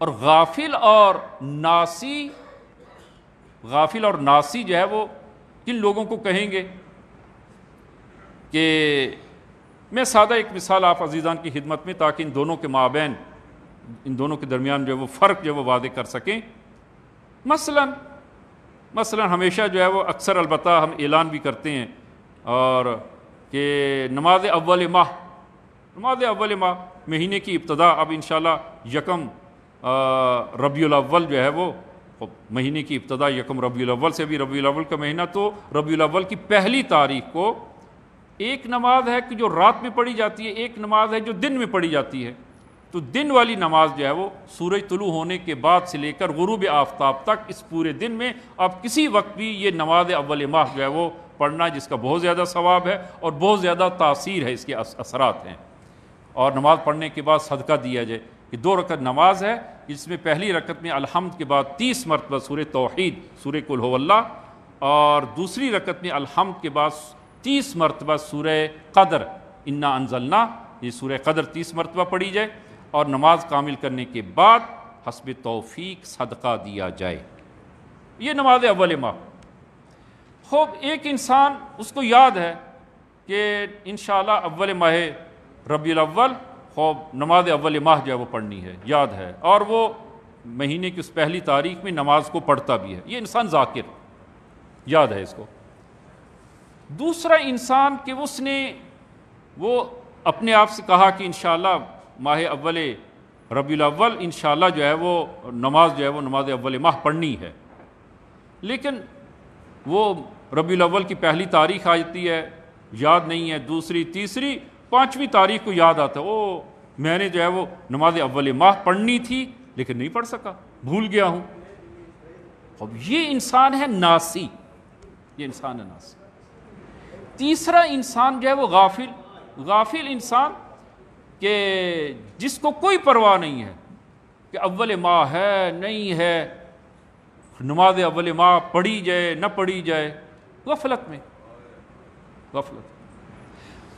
और गाफिल और नासी गाफिल और नासी जो है वो किन लोगों को कहेंगे कि मैं सादा एक मिसाल आप अजीज़ान की खिदमत में ताकि इन दोनों के माबेन इन दोनों के दरमियान जो है वो फ़र्क जो है वो वादे कर सकें मसलन मसलन हमेशा जो है वो अक्सर अलबत् हम ऐलान भी करते हैं और कि नमाज अव्वल माह नमाज अव्वल माह महीने की इब्तदा अब इन यकम अव्वल जो है वो महीने की इब्तदा यकम रबी अव्वल से भी अव्वल का महीना तो रबी अव्वल की पहली तारीख को एक नमाज है कि जो रात में पढ़ी जाती है एक नमाज है जो दिन में पढ़ी जाती है तो दिन वाली नमाज जो है वो सूरज तुलू होने के बाद से लेकर गुरूब आफ्ताब तक इस पूरे दिन में आप किसी वक्त भी ये नमाज अव्वल माह जो है वो पढ़ना जिसका बहुत ज़्यादा सवाब है और बहुत ज़्यादा तासीर है इसके असरात हैं और नमाज पढ़ने के बाद सदका दिया जाए कि दो रकत नमाज है जिसमें पहली रकत में अलहमद के बाद तीस मरतबा सूर तोहद सूर कुल्ला और दूसरी रकत में अलहमद के बाद तीस मरतबा सूर कदर इन्ना अनजलना ये सूर कदर तीस मरतबा पढ़ी जाए और नमाज कामिल करने के बाद हसब तोफ़ी सदका दिया जाए ये नमाज अव्वल माह खूब एक इंसान उसको याद है कि इन अव्वल माह रबील खूब नमाज अव्वल माह जो है वो पढ़नी है याद है और वो महीने की उस पहली तारीख में नमाज को पढ़ता भी है ये इंसान जाकिर याद है इसको दूसरा इंसान कि उसने वो अपने आप से कहा कि इन माह अव्वल अव्वल इन जो है वो नमाज जो है वो नमाज अव्वल माह पढ़नी है लेकिन वो रबी अव्वल की पहली तारीख आ जाती है याद नहीं है दूसरी तीसरी पाँचवीं तारीख को याद आता है ओ मैंने जो है वो नमाज अव्वल माह पढ़नी थी लेकिन नहीं पढ़ सका भूल गया हूँ अब ये इंसान है नासी ये इंसान है नासी तीसरा इंसान जो है वो गाफिल गाफिल इंसान के जिसको कोई परवाह नहीं है कि अव्वल माँ है नहीं है नमाज अव्वल माँ पढ़ी जाए न पढ़ी जाए गफलत में गफलत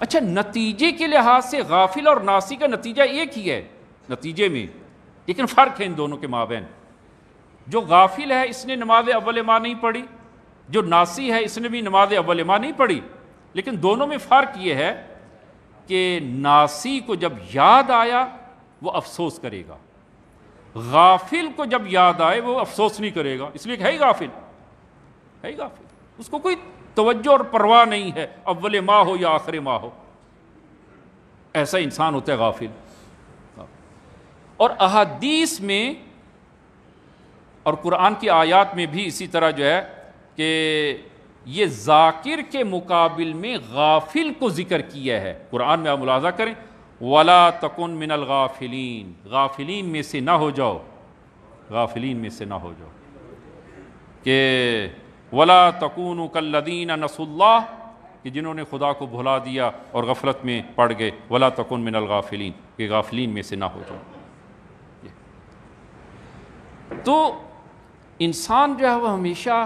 अच्छा नतीजे के लिहाज से गाफिल और नासी का नतीजा एक ही है नतीजे में लेकिन फ़र्क है इन दोनों के माबेन जो गाफिल है इसने नमाज अव्वल माँ नहीं पढ़ी जो नासी है इसने भी नमाज अव्वल माँ नहीं पढ़ी लेकिन दोनों में फ़र्क ये है कि नासी को जब याद आया वो अफसोस करेगा गाफिल को जब याद आए वो अफसोस नहीं करेगा इसलिए है ही गाफिल है ही गाफिल उसको कोई तवज्जो और परवाह नहीं है अव्वल माह हो या आखिर माह हो ऐसा इंसान होता है गाफिल और अहादीस में और कुरान की आयात में भी इसी तरह जो है कि ये जाकिर के मुकाबल में गाफिल को ज़िक्र किया है कुरान में आप मुलाजा करें वला तकुन मिनल गाफिलीन गाफिलीन में से ना हो जाओ गाफिलीन में से ना हो जाओ कि वला तकुन कल्लदीन नसुल्ला कि जिन्होंने खुदा को भुला दिया और गफलत में पड़ गए वला तकुन मिनल गाफिलीन कि गाफिलीन में से ना हो जाओ तो इंसान जो है वह हमेशा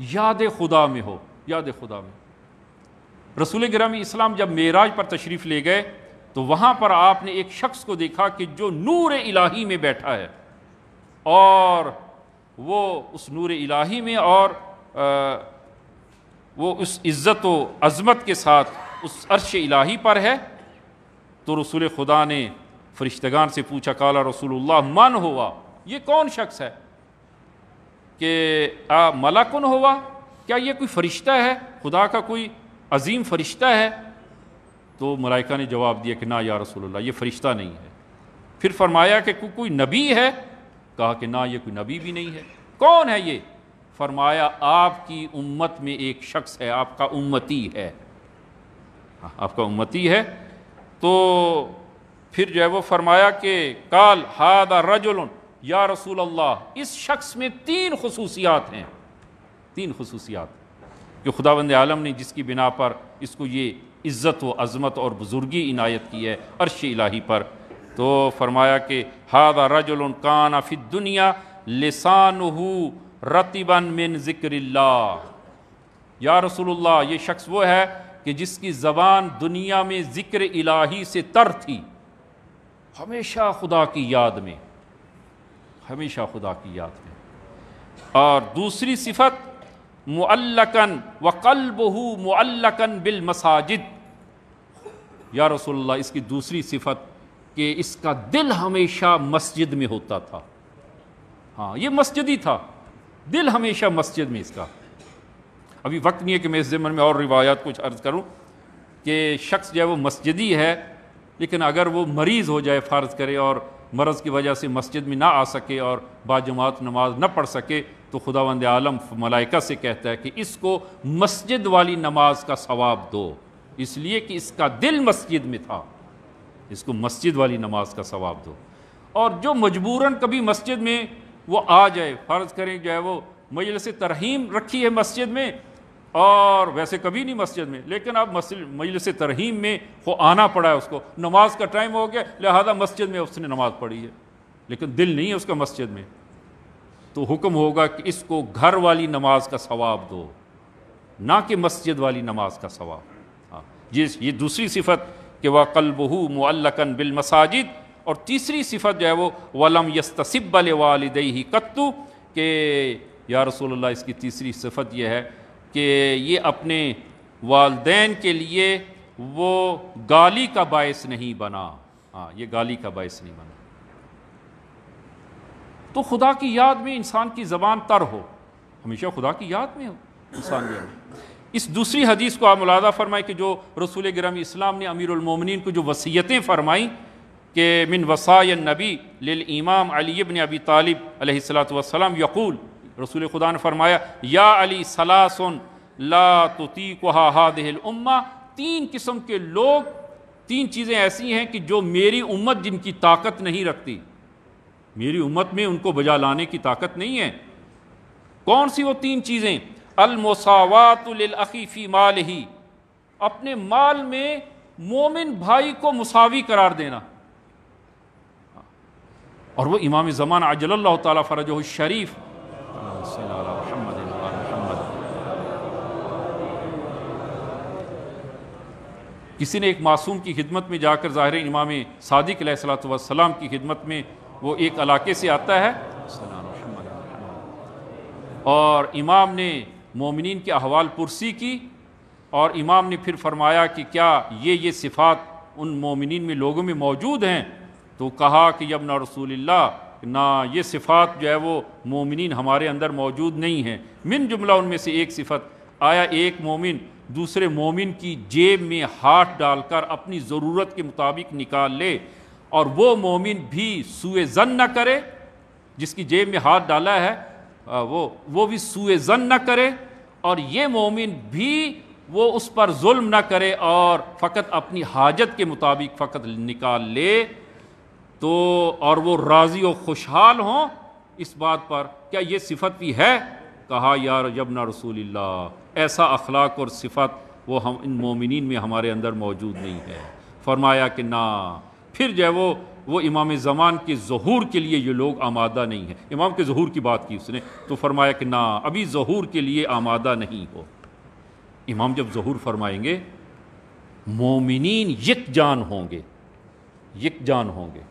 याद खुदा में हो याद खुदा में रसूल ग्राम इस्लाम जब मेराज पर तशरीफ़ ले गए तो वहाँ पर आपने एक शख्स को देखा कि जो नूर इलाही में बैठा है और वो उस नूर इलाही में और आ, वो उस इज़्ज़त व अज़मत के साथ उस अर्श इलाही पर है तो रसूल खुदा ने फरिश्तगान से पूछा काला रसूल मन हुआ ये कौन शख्स है कि आ, मलाकुन हुआ क्या ये कोई फ़रिश्ता है खुदा का कोई अजीम फ़रिश्ता है तो मलाइका ने जवाब दिया कि ना या रसोल्ला ये फ़रिश्ता नहीं है फिर फरमाया कि को, कोई नबी है कहा कि ना ये कोई नबी भी नहीं है कौन है ये फरमाया आपकी उम्मत में एक शख्स है आपका उम्मती है हाँ, आपका उम्मती है तो फिर जो है वो फरमाया कि काल हादा रजुलन या रसूल अल्लाह इस शख्स में तीन खसूसियात हैं तीन खसूसियात कि खुदावंद आलम ने जिसकी बिना पर इसको ये इज़्ज़त व अज़मत और बुज़ुर्गी इनायत की है अरश इलाही पर तो फरमाया कि हादा रजुल कान फिद दुनिया लसान रतिबन मिन ज़िक्र या रसूलुल्लाह ये शख्स वो है कि जिसकी ज़बान दुनिया में ज़िक्र इलाही से तर थी हमेशा खुदा की याद में हमेशा खुदा की याद में और दूसरी सिफत मुअल्लकन व कल्बहू मुअल्लकन बिल मसाजिद या रसोल्ला इसकी दूसरी सिफत कि इसका दिल हमेशा मस्जिद में होता था हाँ ये मस्जिद ही था दिल हमेशा मस्जिद में इसका अभी वक्त नहीं है कि मैं इस ज़मन में और रिवायात कुछ अर्ज़ करूँ कि शख्स जो है वो मस्जिदी है लेकिन अगर वो मरीज़ हो जाए फ़र्ज़ करे और मरज़ की वजह से मस्जिद में ना आ सके और बाजमात नमाज न पढ़ सके तो खुदा वंद आलम मलाइका से कहता है कि इसको मस्जिद वाली नमाज का सवाब दो इसलिए कि इसका दिल मस्जिद में था इसको मस्जिद वाली नमाज का सवाब दो और जो मजबूरन कभी मस्जिद में वो आ जाए फ़र्ज़ करें जो है वो मजलस तरहीम रखी है मस्जिद में और वैसे कभी नहीं मस्जिद में लेकिन अब मजलिस तरहीम में वो आना पड़ा है उसको नमाज का टाइम हो गया लिहाजा मस्जिद में उसने नमाज पढ़ी है लेकिन दिल नहीं है उसका मस्जिद में तो हुक्म होगा कि इसको घर वाली नमाज का सवाब दो ना कि मस्जिद वाली नमाज का सवाब हाँ ये ये दूसरी सिफत कि वह बहू मुअल्लकन बिल मसाजिद और तीसरी सिफत जो है वो वलम यस्तसिब वालदई कत्तु के या रसोल्ला इसकी तीसरी सिफत यह है कि ये अपने वालदेन के लिए वो गाली का बायस नहीं बना हाँ ये गाली का बायस नहीं बना तो खुदा की याद में इंसान की ज़बान तर हो हमेशा खुदा की याद में हो इंसान की इस दूसरी हदीस को आप मुलादा फरमाए कि जो रसूल ग्राम इस्लाम ने अमीरमिन को जो वसीयतें फरमाईं कि मिन वसा नबी लिल इमाम अली इबन अबी तालिब अलैहिस्सलाम यकूल रसूल खुदा ने फरमाया या अली सलासन ला हा दहल उम्मा तीन किस्म के लोग तीन चीज़ें ऐसी हैं कि जो मेरी उम्मत जिनकी ताकत नहीं रखती मेरी उम्मत में उनको बजा लाने की ताकत नहीं है कौन सी वो तीन चीज़ें अलमसावातफ़ी माल ही अपने माल में मोमिन भाई को मुसावी करार देना और वह इमाम ज़मान अजल्ला तला शरीफ़ صل على محمد وعلى किसी ने एक मासूम की खिदमत में जाकर ज़ाहिर इमाम सादिक सलाम की खिदमत में वो एक इलाके से आता है और इमाम ने मोमिन के अहवाल पुरसी की और इमाम ने फिर फरमाया कि क्या ये ये सिफ़ात उन मोमिन में लोगों में मौजूद हैं तो कहा कि यमना रसूल ना ये सिफ़ात जो है वो मोमिन हमारे अंदर मौजूद नहीं है मिन जुमला उनमें से एक सिफत आया एक मोमिन दूसरे मोमिन की जेब में हाथ डालकर अपनी ज़रूरत के मुताबिक निकाल ले और वो मोमिन भी सुए जन न करे जिसकी जेब में हाथ डाला है वो वो भी सुए जन न करे और ये मोमिन भी वो उस पर जुल्म न करे और फ़कत अपनी हाजत के मुताबिक फ़कत निकाल ले तो और वो राज़ी और खुशहाल हों इस बात पर क्या ये सिफत भी है कहा यार ना रसूल ऐसा अखलाक और सिफत वो हम इन मोमिन में हमारे अंदर मौजूद नहीं है फरमाया कि ना फिर जो वो वो इमाम ज़मान के जहूर के लिए ये लोग आमादा नहीं है इमाम के जहूर की बात की उसने तो फरमाया कि ना अभी जहूर के लिए आमादा नहीं हो इमाम जब जहूर फरमाएंगे मोमिन यक जान होंगे यक जान होंगे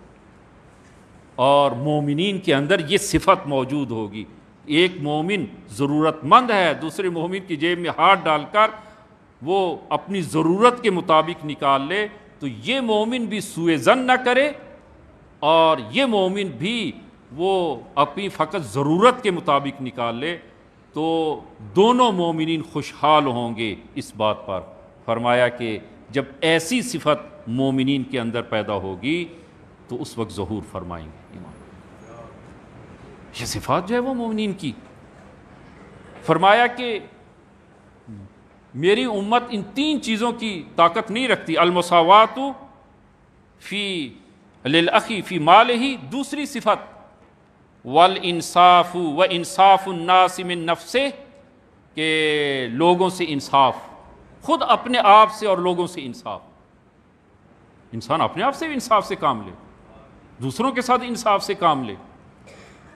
और मोमिन के अंदर ये सिफत मौजूद होगी एक मोमिन ज़रूरतमंद है दूसरे मोमिन की जेब में हाथ डालकर वो अपनी ज़रूरत के मुताबिक निकाल ले तो ये मोमिन भी जन न करे और ये मोमिन भी वो अपनी फ़कत ज़रूरत के मुताबिक निकाल ले तो दोनों मोमिन खुशहाल होंगे इस बात पर फरमाया कि जब ऐसी सिफत मोमिन के अंदर पैदा होगी तो उस वक्त जहूर फरमाएंगे ये सिफात जो है वो ममिन की फरमाया कि मेरी उम्मत इन तीन चीज़ों की ताकत नहीं रखती अलमसावात फ़ी लखी फ़ी माल ही दूसरी सिफत वल इंसाफ व इंसाफ नासिम नफसे के लोगों से इंसाफ खुद अपने आप से और लोगों से इंसाफ इंसान अपने आप से इंसाफ से काम ले दूसरों के साथ इंसाफ से काम ले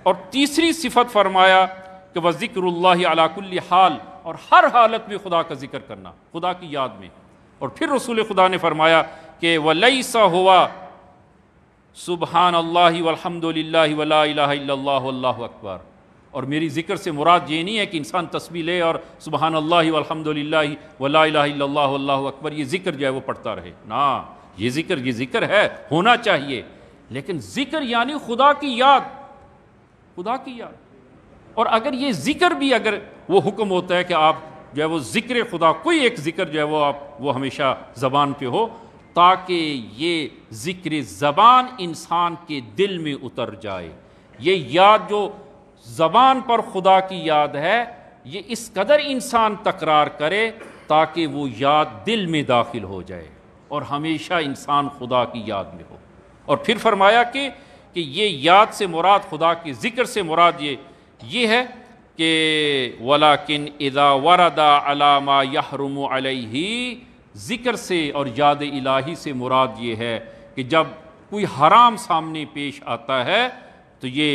और तीसरी सिफत फरमाया कि वह ज़िक्र अलाकुल्ल हाल और हर हालत में खुदा का जिक्र करना खुदा की याद में और फिर रसूल खुदा ने फरमाया कि वलई सा हुआ सुबहान अल्लाह वलहमदिल्ला अकबर और मेरी ज़िक्र से मुराद ये नहीं है कि इंसान तस्वीर ले और सुबहान अल्लाह वलहमदिल्ला अकबर ये ज़िक्र जो है वो पढ़ता रहे ना ये ज़िक्र ये ज़िक्र है होना चाहिए लेकिन ज़िक्र यानी खुदा की याद खुदा की याद और अगर ये ज़िक्र भी अगर वो हुक्म होता है कि आप जो है वो ज़िक्र खुदा कोई एक ज़िक्र जो है वो आप वो हमेशा ज़बान पे हो ताकि ये ज़िक्र ज़बान इंसान के दिल में उतर जाए ये याद जो ज़बान पर खुदा की याद है ये इस कदर इंसान तकरार करे ताकि वो याद दिल में दाखिल हो जाए और हमेशा इंसान खुदा की याद में हो और फिर फरमाया कि कि ये याद से मुराद खुदा की ज़िक्र से मुराद ये ये है कि किन इदा वरदा अलामा यहरुम अलही ज़िक्र से और याद इलाही से मुराद ये है कि जब कोई हराम सामने पेश आता है तो ये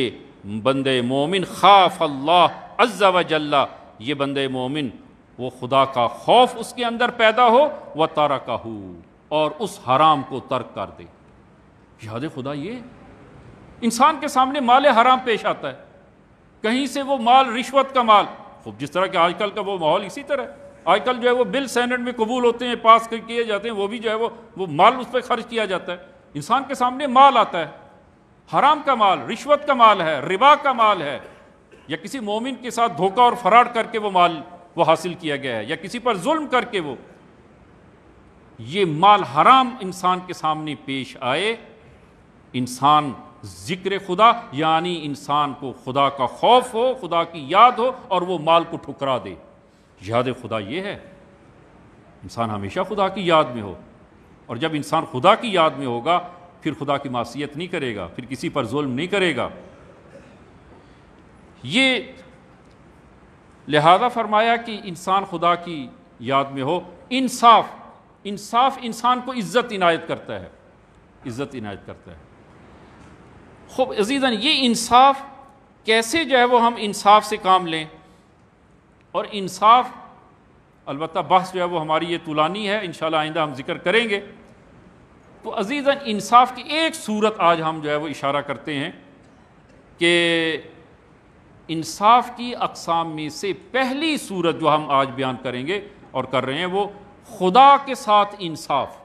बंद मोमिन खाफ अल्लाह अज्जा जल्ला ये बंद मोमिन वो खुदा का खौफ उसके अंदर पैदा हो व तारा का हो और उस हराम को तर्क कर दे याद खुदा ये इंसान के सामने माल हराम पेश आता है कहीं से वो माल रिश्वत का माल खूब जिस तरह के आजकल का वो माहौल इसी तरह आजकल जो है वो बिल सेनेट में कबूल होते हैं पास किए जाते हैं वो भी जो है वो वो माल उस पर खर्च किया जाता है इंसान के सामने माल आता है हराम का माल रिश्वत का माल है रिबा का माल है या किसी मोमिन के साथ धोखा और फरार करके वो माल वो हासिल किया गया है या किसी पर जुल्म करके वो ये माल हराम इंसान के सामने पेश आए इंसान ज़िक्र खुदा यानी इंसान को खुदा का खौफ हो खुदा की याद हो और वो माल को ठुकरा दे याद खुदा ये है इंसान हमेशा खुदा की याद में हो और जब इंसान खुदा की याद में होगा फिर खुदा की मासीत नहीं करेगा फिर किसी पर जुल्म नहीं करेगा ये लिहाजा फरमाया कि इंसान खुदा की याद में हो इंसाफ इंसाफ इंसान को इज़्ज़त इनायत करता है इज़्ज़त इनायत करता है खूब अजीज़न ये इंसाफ कैसे जो है वो हम इंसाफ से काम लें और इंसाफ अलबत्त बहस जो है वो हमारी ये तुलानी है इन आइंदा हम जिक्र करेंगे तो अजीज़न इंसाफ की एक सूरत आज हम जो है वो इशारा करते हैं कि इंसाफ की अकसाम में से पहली सूरत जो हम आज बयान करेंगे और कर रहे हैं वो खुदा के साथ इंसाफ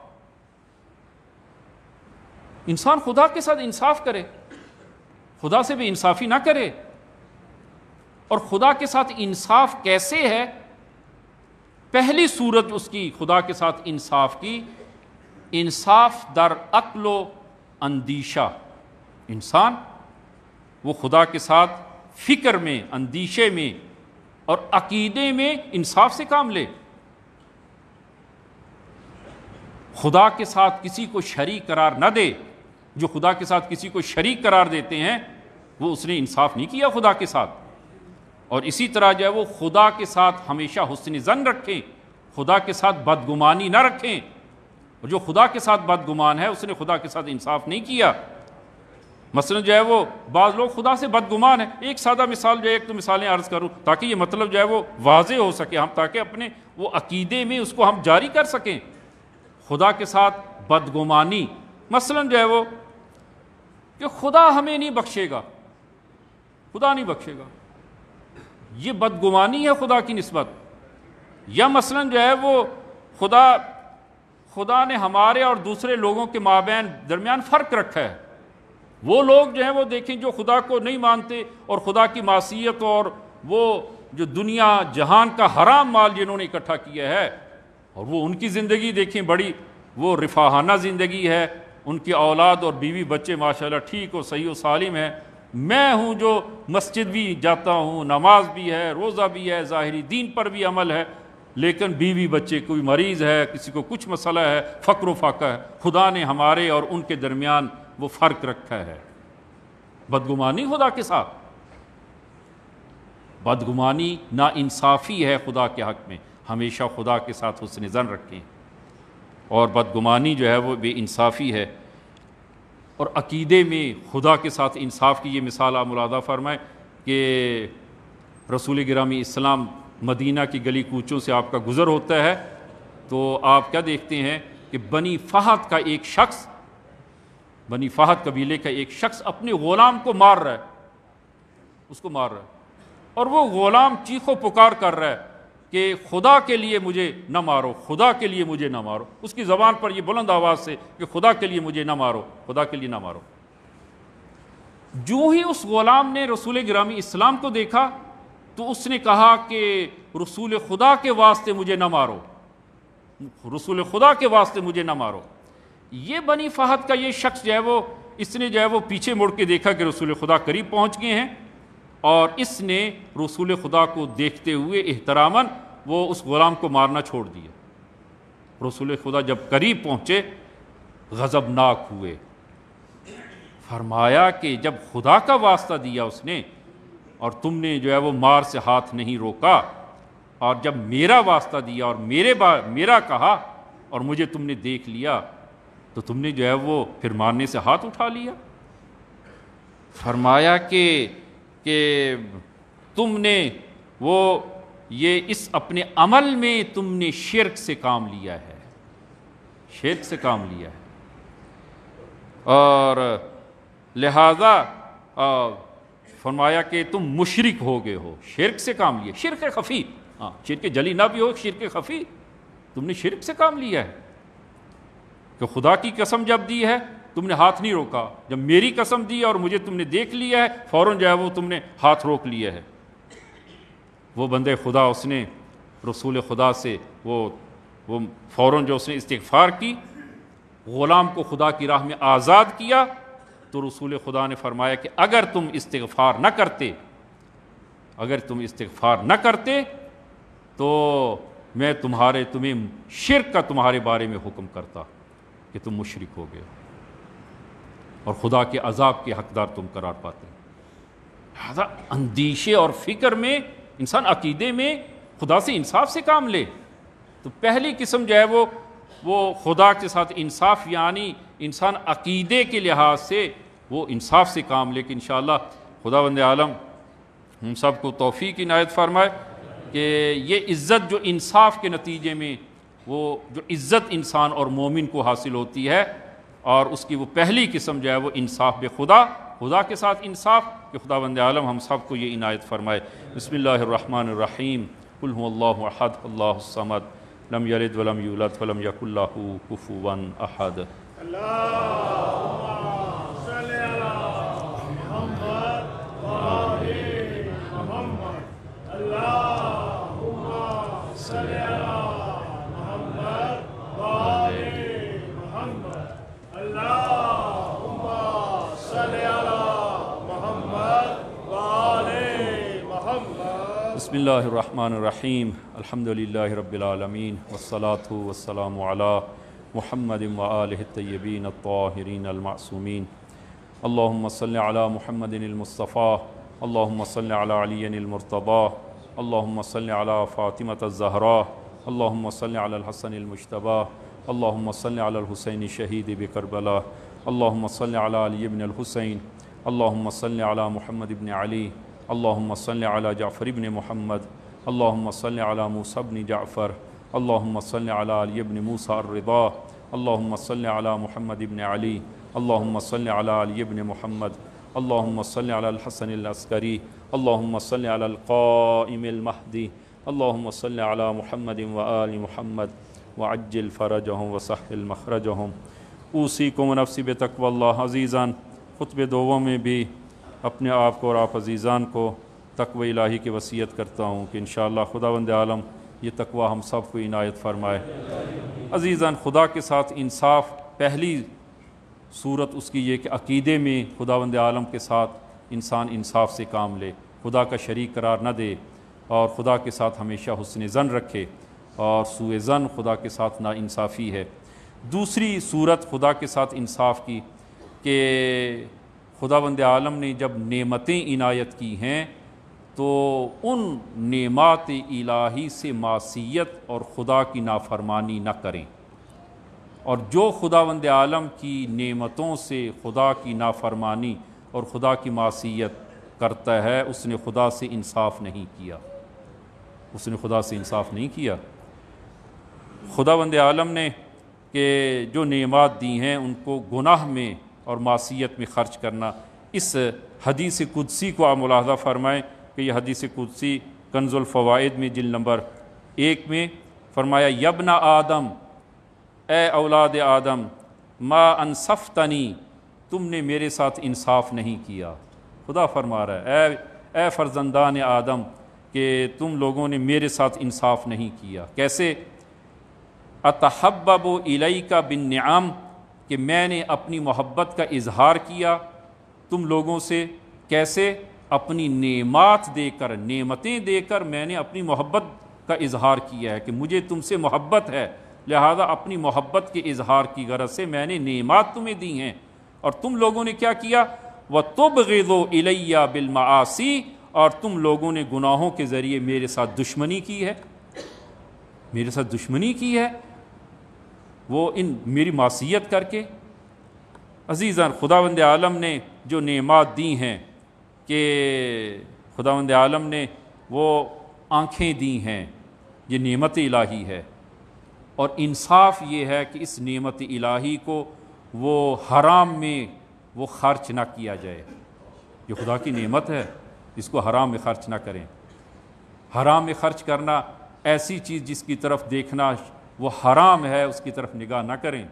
इंसान खुदा के साथ इंसाफ करे खुदा से भी इंसाफ़ी ना करे और खुदा के साथ इंसाफ कैसे है पहली सूरत उसकी खुदा के साथ इंसाफ की इंसाफ दर अकलो अंदीशा इंसान वो खुदा के साथ फ़िक्र में अंदीशे में और अकीदे में इंसाफ से काम ले खुदा के साथ किसी को शरीक करार ना दे जो खुदा के साथ किसी को शरीक करार देते हैं वो उसने इंसाफ नहीं किया खुदा के साथ और इसी तरह जो है वो खुदा के साथ हमेशा हुसन जन रखें खुदा के साथ बदगुमानी ना रखें और जो खुदा के साथ बदगुमान है उसने खुदा के साथ इंसाफ नहीं किया मसल जो है वो बाज़ लोग खुदा से बदगुमान है एक सादा मिसाल जो है एक तो मिसालें अर्ज़ करूँ ताकि ये मतलब जो है वो वाज हो सके हम ताकि अपने वो अकीदे में उसको हम जारी कर सकें खुदा के साथ बदगुमानी मसलन जो है वो कि खुदा हमें नहीं बख्शेगा खुदा नहीं बख्शेगा ये बदगुमानी है खुदा की नस्बत या मसलन जो है वो खुदा खुदा ने हमारे और दूसरे लोगों के माबेन दरमियान फ़र्क रखा है वो लोग जो हैं वो देखें जो खुदा को नहीं मानते और खुदा की मासीत और वो जो दुनिया जहान का हराम माल जिन्होंने इकट्ठा किया है और वो उनकी ज़िंदगी देखें बड़ी वो रिफाहाना ज़िंदगी है उनकी औलाद और बीवी बच्चे माशाल्लाह ठीक और सही और सालिम है मैं हूँ जो मस्जिद भी जाता हूँ नमाज भी है रोज़ा भी है ज़ाहरी दीन पर भी अमल है लेकिन बीवी बच्चे कोई मरीज़ है किसी को कुछ मसला है फ़क्र फाका है खुदा ने हमारे और उनके दरमियान वो फ़र्क रखा है बदगुमानी खुदा के साथ बदगुमानी ना इंसाफ़ी है खुदा के हक़ में हमेशा खुदा के साथ उसने जन रखें और बदगुमानी जो है वो बेानसाफ़ी है और अकीदे में खुदा के साथ इंसाफ की ये मिसाल आप मुलादा फरमाएँ कि रसूल ग्रामी इस्लाम मदीना की गली कूचों से आपका गुज़र होता है तो आप क्या देखते हैं कि बनी फ़हद का एक शख्स बनी फ़हद कबीले का एक शख्स अपने ग़ुलाम को मार रहा है उसको मार रहा है और वो ग़ुलाम चीखों पुकार कर रहा है कि खुदा के लिए मुझे न मारो खुदा के लिए मुझे न मारो उसकी ज़बान पर यह बुलंद आवाज़ से कि खुदा के लिए मुझे न मारो खुदा के लिए न मारो जो ही उस ग़ुलाम ने रसूल ग्रामी इस्लाम को देखा तो उसने कहा कि रसूल खुदा के वास्ते मुझे न मारो रसूल खुदा के वास्ते मुझे न मारो ये बनी फ़हद का ये शख्स जो है वो इसने जो है वो पीछे मुड़ के देखा कि रसूल खुदा करीब पहुँच गए हैं और इसने रसूल खुदा को देखते हुए एहतरामन वो उस ग़ुलाम को मारना छोड़ दिया रसूल खुदा जब करीब पहुँचे गज़बनाक हुए फरमाया कि जब खुदा का वास्ता दिया उसने और तुमने जो है वो मार से हाथ नहीं रोका और जब मेरा वास्ता दिया और मेरे बा मेरा कहा और मुझे तुमने देख लिया तो तुमने जो है वो फिर मारने से हाथ उठा लिया फरमाया कि कि तुमने वो ये इस अपने अमल में तुमने शिरक से काम लिया है शिरक से काम लिया है और लिहाजा फरमाया कि तुम मुशरक हो गए हो शिरक से काम लिए शिरक खफ़ी हाँ शिरक जली ना भी हो शिरक खफ़ी तुमने शिरक से काम लिया है कि खुदा की कसम जब दी है तुमने हाथ नहीं रोका जब मेरी कसम दी और मुझे तुमने देख लिया है फ़ौर जो है वो तुमने हाथ रोक लिया है वो बंदे खुदा उसने रसूल खुदा से वो वो फ़ौर जो उसने इस्तफ़ार की ग़ुलाम को खुदा की राह में आज़ाद किया तो रसूल खुदा ने फरमाया कि अगर तुम इस्तफ़ार न करते अगर तुम इस्तफ़ार न करते तो मैं तुम्हारे तुम्हें शिरक का तुम्हारे बारे में हुक्म करता कि तुम मुशरक हो गए और खुदा के अजाब के हकदार तुम करार पाते हो लिहाजा अंदीशे और फिक्र में इंसान अकीदे में खुदा से इंसाफ से काम ले तो पहली किस्म जो है वो वो खुदा के साथ इंसाफ यानी इंसान अकीदे के लिहाज से वो इंसाफ से काम ले कि इन खुदा बंद आलम हम सब को तोफ़ी की नायत फरमाए कि ये इज़्ज़त जो इंसाफ के नतीजे में वो जो इज़्ज़त इंसान और मोमिन को हासिल होती है और उसकी वो पहली किस्म जो है वो इंसाफ बे खुदा खुदा के साथ इंसाफ कि खुदा बंद आलम हम सब को ये इनायत फ़रमाए बसमीम अल्लाहद अल्लाहमद लम यलद वलम यूलत वलम यकुल्लाफूवन अहद Allah بسم الله الرحمن الرحيم الحمد لله رب العالمين والصلاة والسلام على محمد وآله الطيبين الطاهرين المعصومين اللهم صل على محمد المصطفى اللهم صل على علي المرتضى اللهم صل على فاطمة الزهراء اللهم صل على الحسن المجتبى اللهم صل على الحسين الشهيد بكربلاء اللهم صل على علي بن الحسين اللهم صل على محمد بن علي अल्लाम सल जाफ़र इबन महमद अल्लाम सल मूसबन जाफ़र अल्लाम सल अलीबन मूसा अल्लाम सल महमद इबन अली अल्लाम सल अलीबन महमद अल्लाम सल हसन अस्करी अल्लाम सल क़ामहदी अल्लाम सल महमद वल महमद वज्जिल फ़रज हम वसल मखरज हम उसी को मनफसी बतकवल्ला अज़ीज़ान खुतब दोवों में भी अपने आप को और आप अजीज़ान को तकव इलाही की वसीयत करता हूँ कि इन खुदा वंद आलम ये तकवा हम सब को इनायत फरमाए अजीज़ान खुदा के साथ इंसाफ पहली सूरत उसकी ये कि अकीदे में खुदा वंद आलम के साथ इंसान इंसाफ से काम ले खुदा का शरीक करार न दे और खुदा के साथ हमेशा हसन ज़न रखे और सूए ज़न खुदा के साथ नासाफ़ी है दूसरी सूरत खुदा के साथ इंसाफ की कि खुदा बंद आलम ने जब नेमतें इनायत की हैं तो उन नेमात इलाही से मासीत और खुदा की नाफरमानी न ना करें और जो खुदा बंद आलम की नेमतों से खुदा की नाफरमानी और खुदा की मासीत करता है उसने खुदा से इंसाफ नहीं किया उसने खुदा से इंसाफ नहीं किया खुदा बंद आलम ने कि जो नेमात दी हैं उनको गुनाह में और मासीत में ख़र्च करना इस हदीस कुदसी को आप मुलाहदा फरमाएँ कि यह हदीस कुदसी कंजुलफ़वाद में जिल नंबर एक में फरमाया यबना आदम ए औलाद आदम मा अनसफ़ तनी तुमने मेरे साथ इंसाफ नहीं किया खुदा फरमा रहा है ए ए आदम कि तुम लोगों ने मेरे साथ इंसाफ नहीं किया कैसे अतहब्बो इलई का बिन न्याम कि मैंने अपनी मोहब्बत का इजहार किया तुम लोगों से कैसे अपनी नेमात देकर नेमतें देकर मैंने अपनी मोहब्बत का इजहार किया है कि मुझे तुमसे मोहब्बत है लिहाजा अपनी मोहब्बत के इजहार की गरज से मैंने नेमात तुम्हें दी हैं और तुम लोगों ने क्या किया व तुब गो इलैया बिलमासी और तुम लोगों ने गुनाहों के ज़रिए मेरे साथ दुश्मनी की है मेरे साथ दुश्मनी की है वो इन मेरी मासीत करके अजीज़ान खुदावंद आलम ने जो नमात दी हैं कि खुदावंद आलम ने वो आँखें दी हैं ये नेमत इलाही है और इंसाफ ये है कि इस नेमत इलाही को वो हराम में वो खर्च ना किया जाए ये खुदा की नमत है इसको हराम में खर्च ना करें हराम में खर्च करना ऐसी चीज़ जिसकी तरफ देखना वो हराम है उसकी तरफ निगाह ना करें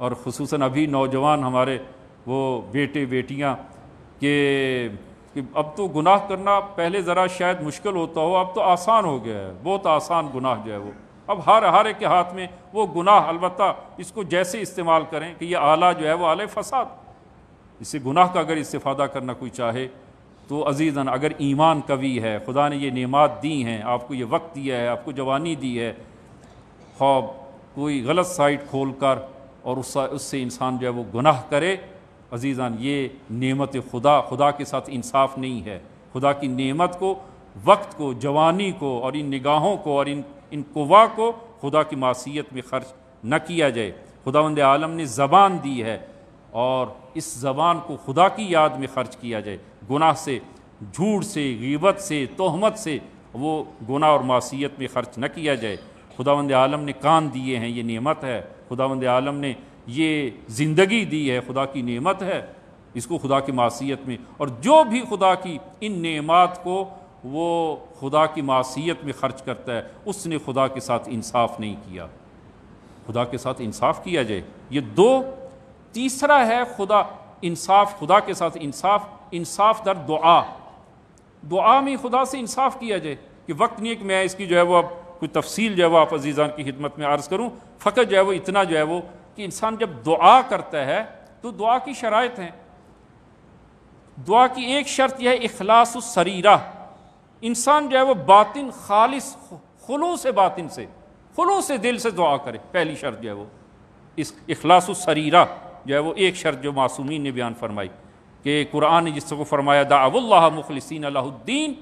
और खसूस अभी नौजवान हमारे वो बेटे बेटियाँ के कि अब तो गुनाह करना पहले ज़रा शायद मुश्किल होता हो अब तो आसान हो गया है बहुत आसान गुनाह जो है वो अब हर हर के हाथ में वो गुनाह अलबत् इसको जैसे इस्तेमाल करें कि ये आला जो है वो आला फसाद इससे गुनाह का अगर इस्तेफादा करना कोई चाहे तो अजीज़न अगर ईमान कवी है खुदा ने ये नमात दी हैं आपको ये वक्त दिया है आपको जवानी दी है ख्वाब कोई गलत साइट खोल कर और उस उससे इंसान जो है वो गुनाह करे अजीज़ान ये नेमत खुदा खुदा के साथ इंसाफ नहीं है खुदा की नेमत को वक्त को जवानी को और इन निगाहों को और इन इन कुवा को खुदा की मासीत में खर्च न किया जाए खुदावंद आलम ने ज़बान दी है और इस ज़बान को खुदा की याद में खर्च किया जाए गुनाह से झूठ से गीबत से तोहमत से वो गुनाह और मासीत में खर्च न किया जाए खुदावंद आलम ने कान दिए हैं ये नेमत है खुदावंद आलम ने ये ज़िंदगी दी है खुदा की नेमत है इसको खुदा की मासीत में और जो भी खुदा की इन नेमत को वो खुदा की मासीत में ख़र्च करता है उसने खुदा के साथ इंसाफ नहीं किया खुदा के साथ इंसाफ किया जाए ये दो तीसरा है खुदा इंसाफ खुदा के साथ इंसाफ इंसाफ दर दुआ दुआ में खुदा से इंसाफ किया जाए कि वक्त नहीं है कि मैं इसकी जो है वो अब कोई तफसील जो है वो आप अजीज़ान की खिदमत में अर्ज़ करूँ फ़कत जो है वो इतना जो है वो कि इंसान जब दुआ करता है तो दुआ की शरात हैं दुआ की एक शर्त यह है अखलास सरीरा इंसान जो है वह बातिन खालिस खुलू से बातिन से खुलू से दिल से दुआ करे पहली शर्त जो है वो इस अखलास सरीरा जो है वो एक शर्त जो मासूमी ने बयान फरमाई कि कुरान ने जिसको फरमाया अबुल्ला मुखलसिन अलाउद्दीन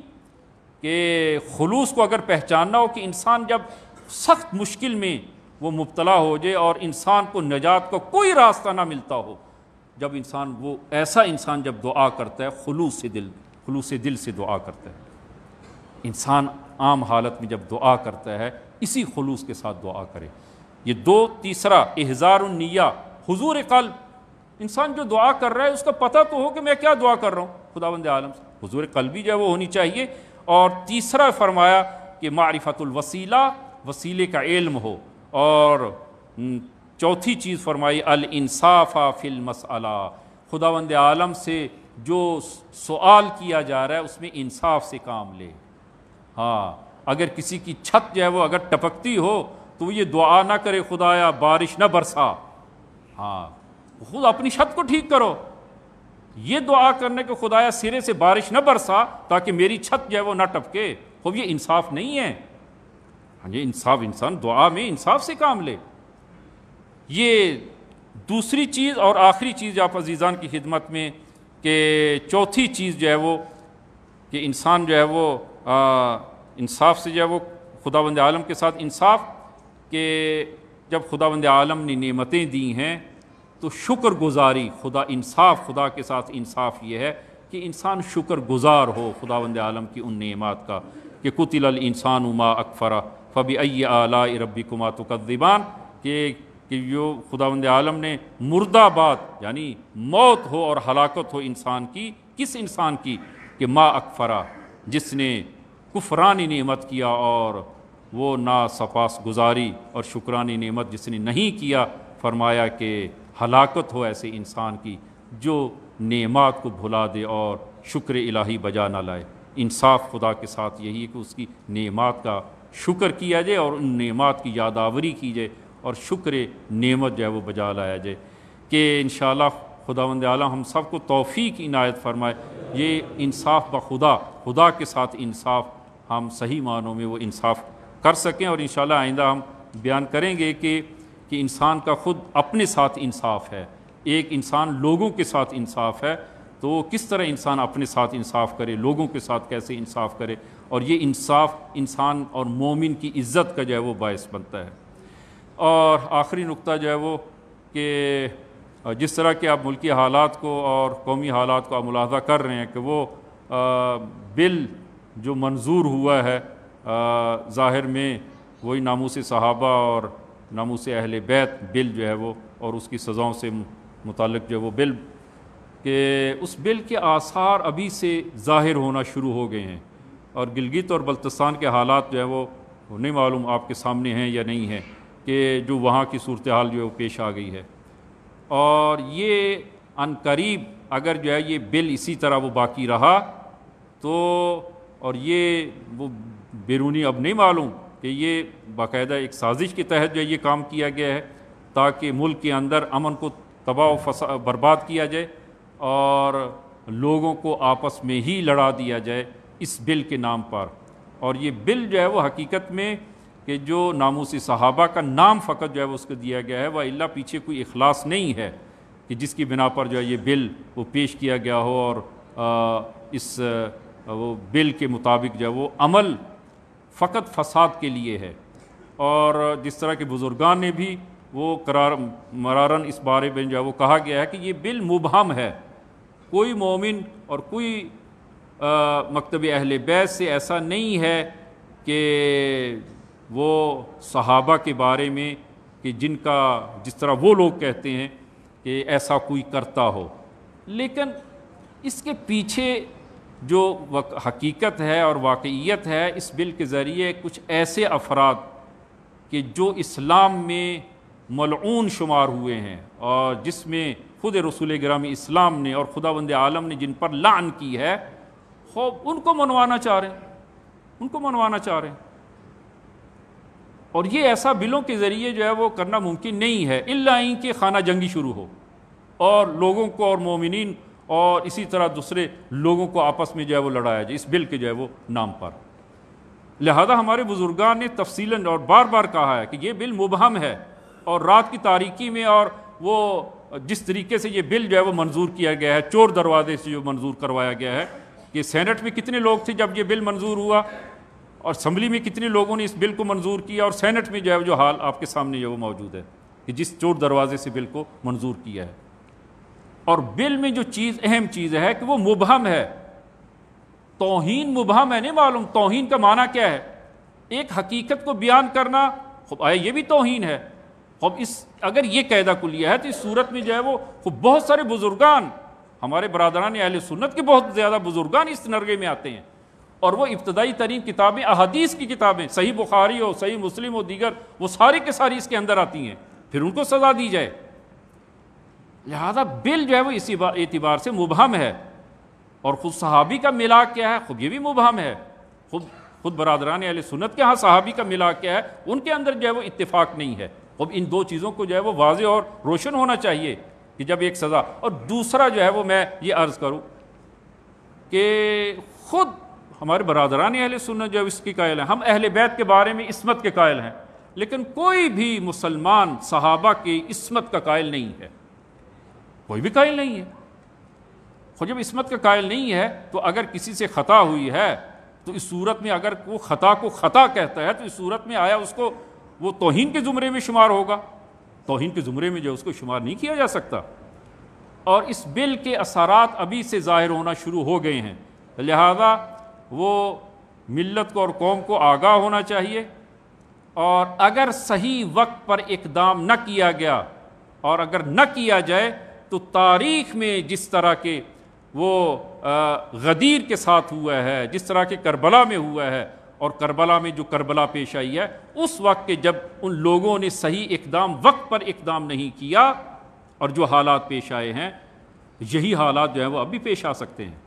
कि खलूस को अगर पहचानना हो कि इंसान जब सख्त मुश्किल में वो मुबतला हो जाए और इंसान को नजात का को कोई रास्ता ना मिलता हो जब इंसान वो ऐसा इंसान जब दुआ करता है खलूस से दिल खलूस दिल से दुआ करता है इंसान आम हालत में जब दुआ करता है इसी खलूस के साथ दुआ करे ये दो तीसरा एहजारनिया हजूर कल इंसान जो दुआ कर रहा है उसका पता तो हो कि मैं क्या दुआ कर रहा हूँ खुदा बंद आलम से हजूर कल भी जो है वो होनी चाहिए और तीसरा फरमाया कि मारिफतुलवसीला वसीले का इल्म हो और चौथी चीज़ फरमाई अल इंसाफ़ा फिल मसला खुदावंद आलम से जो सवाल किया जा रहा है उसमें इंसाफ से काम ले हाँ अगर किसी की छत जो है वो अगर टपकती हो तो ये दुआ ना करे खुदाया बारिश ना बरसा हाँ खुद अपनी छत को ठीक करो ये दुआ करने के खुदाया सिरे से बारिश न बरसा ताकि मेरी छत जो है वो ना टपके हो ये इंसाफ नहीं है हाँ ये इंसाफ इंसान दुआ में इंसाफ से काम ले ये दूसरी चीज़ और आखिरी चीज़ आप अजीज़ान की खिदमत में कि चौथी चीज़ जो है वो कि इंसान जो है वो इंसाफ से जो है वो खुदा बंद आलम के साथ इंसाफ के जब खुदा बंद आलम ने नियमतें दी हैं तो शुक्र गुज़ारी खुदा इंसाफ खुदा के साथ इंसाफ ये है कि इंसान शुक्र गुज़ार हो वंद आलम की उन नेमात का कि कुतिल इंसान उमा अकफरा फ़बी अय आला रबी कुमा तो कद्दिबान के कि खुदा वंद आलम ने मुर्दाबाद यानी मौत हो और हलाकत हो इंसान की किस इंसान की कि माँ अकफरा जिसने कुफरानी नमत किया और वो नासपास गुजारी और शुक्रानी नमत जिसने नहीं किया फरमाया कि हलाकत हो ऐसे इंसान की जो नेमात को भुला दे और शुक्र इलाही बजा ना लाए इंसाफ खुदा के साथ यही है कि उसकी नेमात का शुक्र किया जाए और उन नेमात की यादावरी की जाए और शुक्र नेमत जो है वो बजा लाया जाए कि इन खुदावंद आलम हम सब को तोफ़ी की इनायत फरमाए ये इंसाफ ब खुदा खुदा के साथ इंसाफ हम सही मानों में वो इंसाफ कर सकें और इन आइंदा हम बयान करेंगे कि कि इंसान का ख़ुद अपने साथ इंसाफ है एक इंसान लोगों के साथ इंसाफ है तो किस तरह इंसान अपने साथ इंसाफ करे लोगों के साथ कैसे इंसाफ करे और ये इंसाफ इंसान और मोमिन की इज़्ज़त का जो है वो बायस बनता है और आखिरी नुक्ता जो है वो कि जिस तरह के आप मुल्की हालात को और कौमी हालात को आप मुलाजा कर रहे हैं कि वो बिल जो मंजूर हुआ है ज़ाहिर में वही नामूस सहाबा और से अहल बैत बिल जो है वो और उसकी सज़ाओं से मुतल जो है वो बिल के उस बिल के आसार अभी से ज़ाहिर होना शुरू हो गए हैं और गिलगित और बल्तस्तान के हालात जो है वो नहीं मालूम आपके सामने हैं या नहीं है कि जो वहाँ की सूरत हाल जो है वो पेश आ गई है और ये अनकरीब अगर जो है ये बिल इसी तरह वो बाकी रहा तो और ये वो बैरूनी अब नहीं मालूम कि ये बाकायदा एक साजिश के तहत जो ये काम किया गया है ताकि मुल्क के अंदर अमन को तबाह फसा बर्बाद किया जाए और लोगों को आपस में ही लड़ा दिया जाए इस बिल के नाम पर और ये बिल जो है वो हकीकत में कि जो नामोसी सहाबा का नाम फ़कत जो है वो उसको दिया गया है वह अल्लाह पीछे कोई अखलास नहीं है कि जिसकी बिना पर जो है ये बिल वो पेश किया गया हो और आ, इस आ, वो बिल के मुताबिक जो है वो अमल फ़कत फसाद के लिए है और जिस तरह के बुज़ुर्गान ने भी वो करार मरारन इस बारे में जो है वो कहा गया है कि ये बिल मुबहम है कोई मोमिन और कोई मकतब अहल बैस से ऐसा नहीं है कि वो सहाबा के बारे में कि जिनका जिस तरह वो लोग कहते हैं कि ऐसा कोई करता हो लेकिन इसके पीछे जो हकीकत है और वाकईत है इस बिल के ज़रिए कुछ ऐसे अफराद कि जो इस्लाम में मलून शुमार हुए हैं और जिसमें ख़ुद रसूल ग्रामी इस्लाम ने और खुदा बंद आलम ने जिन पर लान की है खूब उनको मनवाना चाह रहे हैं उनको मनवाना चाह रहे हैं और ये ऐसा बिलों के ज़रिए जो है वो करना मुमकिन नहीं है इल्ला कि खाना जंगी शुरू हो और लोगों को और मोमिन और इसी तरह दूसरे लोगों को आपस में जो है वो लड़ाया जाए इस बिल के जो है वो नाम पर लिहाजा हमारे बुजुर्गान ने तफसीला और बार बार कहा है कि ये बिल मुबहम है और रात की तारीकी में और वो जिस तरीके से ये बिल जो है वो मंजूर किया गया है चोर दरवाजे से जो मंजूर करवाया गया है कि सेनेट में कितने लोग थे जब ये बिल मंजूर हुआ और असम्बली में कितने लोगों ने इस बिल को मंजूर किया और सेनेट में जो है जो हाल आपके सामने जो वो मौजूद है कि जिस चोर दरवाजे से बिल को मंजूर किया है और बिल में जो चीज़ अहम चीज़ है कि वो मुबहम है तोहन मुबहम है नहीं मालूम तोहन का माना क्या है एक हकीकत को बयान करना खूब आया ये भी तोहन है खूब इस अगर ये को लिया है तो इस सूरत में जो है वो खूब बहुत सारे बुजुर्गान हमारे बरदरान अहल सुन्नत के बहुत ज़्यादा बुजुर्गान इस नरगे में आते हैं और वो इब्तदाई तरीन किताबें अहदीस की किताबें सही बुखारी हो सही मुस्लिम हो दीगर वो सारी के सारी इसके अंदर आती हैं फिर उनको सज़ा दी जाए लिहाजा बिल जो है वो इसी एतबार से मुबहम है और ख़ुद सहाबी का मिला क्या है खुद ये भी मुबहम है खुद खुद बरदरान अली सुनत के यहाँ सहाबी का मिला क्या है उनके अंदर जो है वो इतफाक़ नहीं है अब इन दो चीज़ों को जो है वो वाज और रोशन होना चाहिए कि जब एक सज़ा और दूसरा जो है वो मैं ये अर्ज़ करूँ कि खुद हमारे बरदरान अहल सुनत जो इसकी कायल हैं हम अहल बैत के बारे में इसमत के कायल हैं लेकिन कोई भी मुसलमान सहाबा की इसमत का कायल नहीं है कोई भी कायल नहीं है और जब इसमत का कायल नहीं है तो अगर किसी से ख़ता हुई है तो इस सूरत में अगर वो ख़ता को ख़ता कहता है तो इस सूरत में आया उसको वो तोहन के ज़ुमरे में शुमार होगा तोहन के ज़ुमरे में जो उसको शुमार नहीं किया जा सकता और इस बिल के असरात अभी से ज़ाहिर होना शुरू हो गए हैं लिहाजा वो मिलत को और कौम को आगाह होना चाहिए और अगर सही वक्त पर इकदाम न किया गया और अगर न किया जाए तो तारीख में जिस तरह के वो गदीर के साथ हुआ है जिस तरह के करबला में हुआ है और करबला में जो करबला पेश आई है उस वक्त के जब उन लोगों ने सही इकदाम वक्त पर इकदाम नहीं किया और जो हालात पेश आए हैं यही हालात जो है वो अभी पेश आ सकते हैं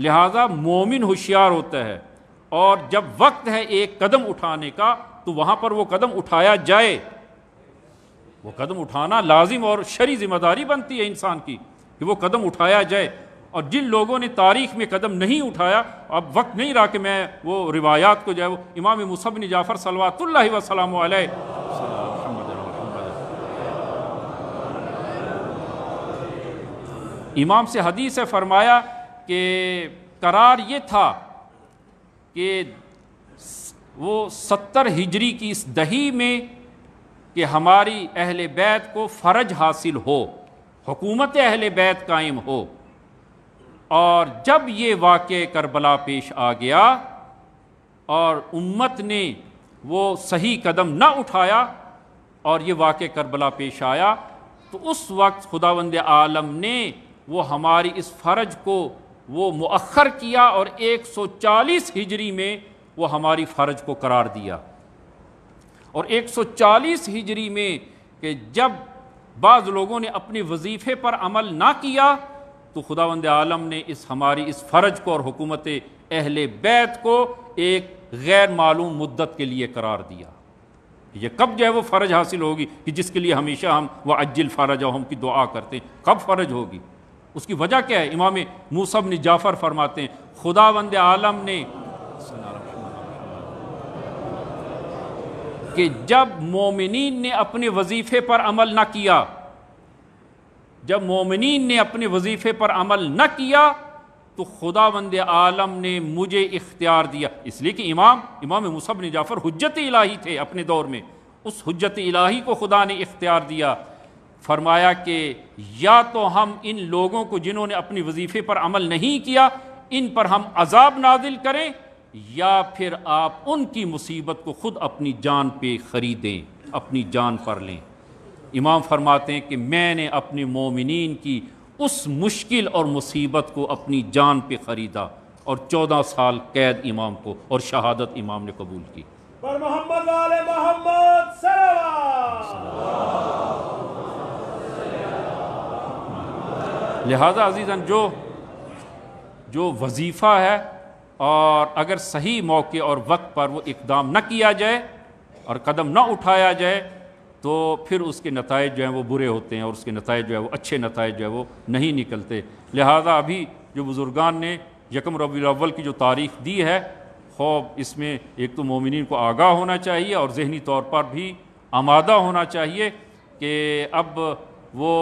लिहाजा मोमिन होशियार होता है और जब वक्त है एक कदम उठाने का तो वहाँ पर वो कदम उठाया जाए वो कदम उठाना लाजिम और शरी जिम्मेदारी बनती है इंसान की कि वो कदम उठाया जाए और जिन लोगों ने तारीख में कदम नहीं उठाया अब वक्त नहीं रहा कि मैं वो रिवायात को जाए वो इमाम मुसबिन जाफ़र सलवातुल्ला वसलम इमाम से हदीस है फरमाया कि करार ये था कि वो सत्तर हिजरी की इस दही में कि हमारी अहल बैत को फ़र्ज हासिल हो हुकूमत अहल बैत कायम हो और जब ये वाक़ करबला पेश आ गया और उम्मत ने वो सही कदम ना उठाया और ये वाक़ करबला पेश आया तो उस वक्त खुदावंद आलम ने वो हमारी इस फ़र्ज को वो मुख़र किया और 140 हिजरी में वो हमारी फ़र्ज को करार दिया और 140 हिजरी में कि जब बाज़ लोगों ने अपने वजीफ़े पर अमल ना किया तो खुदावंद आलम ने इस हमारी इस फ़र्ज को और हुकूमत अहल बैत को एक गैर मालूम मुद्दत के लिए करार दिया ये कब जो है वो फ़र्ज हासिल होगी कि जिसके लिए हमेशा हम वह अज्जिल फ़र्ज हम की दुआ करते हैं कब फ़र्ज होगी उसकी वजह क्या है इमाम मूसब ने जाफ़र फरमाते हैं खुदा वंद आलम ने कि जब मोमिन ने अपने वजीफ़े पर अमल न किया जब मोमिन ने अपने वजीफ़े पर अमल न किया तो खुदा वंद आलम ने मुझे इख्तियार दिया इसलिए कि इमाम इमाम मुसब ने जाफ़र हजत इलाही थे अपने दौर में उस हजत इलाही को खुदा ने इख्तियार दिया फरमाया कि या तो हम इन लोगों को जिन्होंने अपने वजीफ़े पर अमल नहीं किया इन पर हम अजाब नादिल करें या फिर आप उनकी मुसीबत को ख़ुद अपनी जान पे ख़रीदें अपनी जान पर लें इमाम फरमाते हैं कि मैंने अपने मोमिन की उस मुश्किल और मुसीबत को अपनी जान पे ख़रीदा और चौदह साल कैद इमाम को और शहादत इमाम ने कबूल की लिहाजा अजीज़न जो जो वजीफ़ा है और अगर सही मौके और वक्त पर वो इकदाम न किया जाए और कदम न उठाया जाए तो फिर उसके नतज जो हैं वो बुरे होते हैं और उसके नतज जो है वो अच्छे नतज जो है वो नहीं निकलते लिहाजा अभी जो बुज़ुर्गान ने यकम रबील की जो तारीख दी है खौब इसमें एक तो मोमिन को आगाह होना चाहिए और जहनी तौर पर भी आमादा होना चाहिए कि अब वो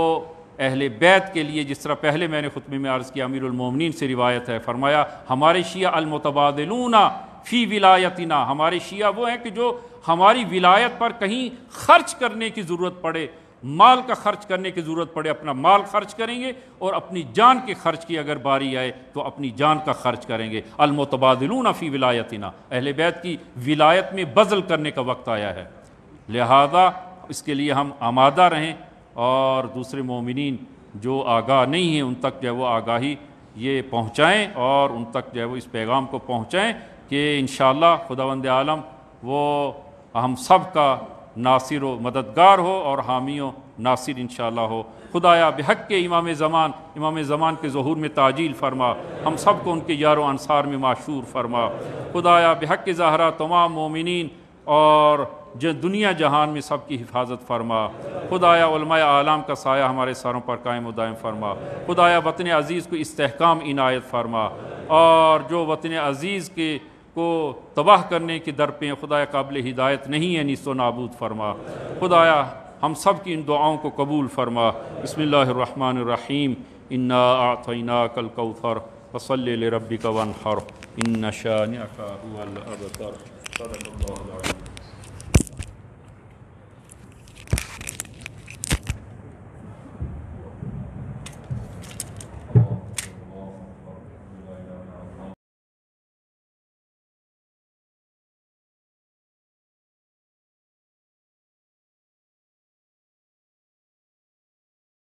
अहल बैत के लिए जिस तरह पहले मैंने ख़ुतबे में अर्ज़ किया अमीरमिन से रिवायत है फरमाया हमारे शिया अलमतबादलूना फ़ी विलायतना हमारे शिया वो हैं कि जो हमारी विलायत पर कहीं खर्च करने की ज़रूरत पड़े माल का खर्च करने की ज़रूरत पड़े अपना माल खर्च करेंगे और अपनी जान के खर्च की अगर बारी आए तो अपनी जान का खर्च करेंगे अलमतबादलूना फ़ी विलायतना अहल बैत की विलायत में बज़ल करने का वक्त आया है लिहाजा इसके लिए हम आमादा रहें और दूसरे मोमिन जो आगाह नहीं हैं उन तक जो है वो आगाही ये पहुँचाएँ और उन तक जो है वो इस पैगाम को पहुँचाएँ कि इन खुदावंद आलम वो हम सब का नासिर व मददगार हो और हामियों नासिर इन हो खुदाया बेहक के इमाम ज़मान इमाम ज़मान के जहूर में ताजील फरमा हम सब को उनके यार अनसार में माशूर फरमा खुदाया बेहक के ज़ाहरा तमाम मोमिन और जो दुनिया जहान में सब की हिफाजत फरमा खुदाया आलम का साया हमारे सरों पर कायम उदायम फरमा खुदाया वतन अज़ीज़ को इसकाम इनायत फरमा और जो वतन अज़ीज़ के को तबाह करने की दर पर खुदाया काबिल हिदायत नहीं है निसो नाबूद फरमा खुदाया हम सब की इन दुआओं को कबूल फरमा बसमीम इन्ना आतना कल कौथर वसल रबी का हर इन शान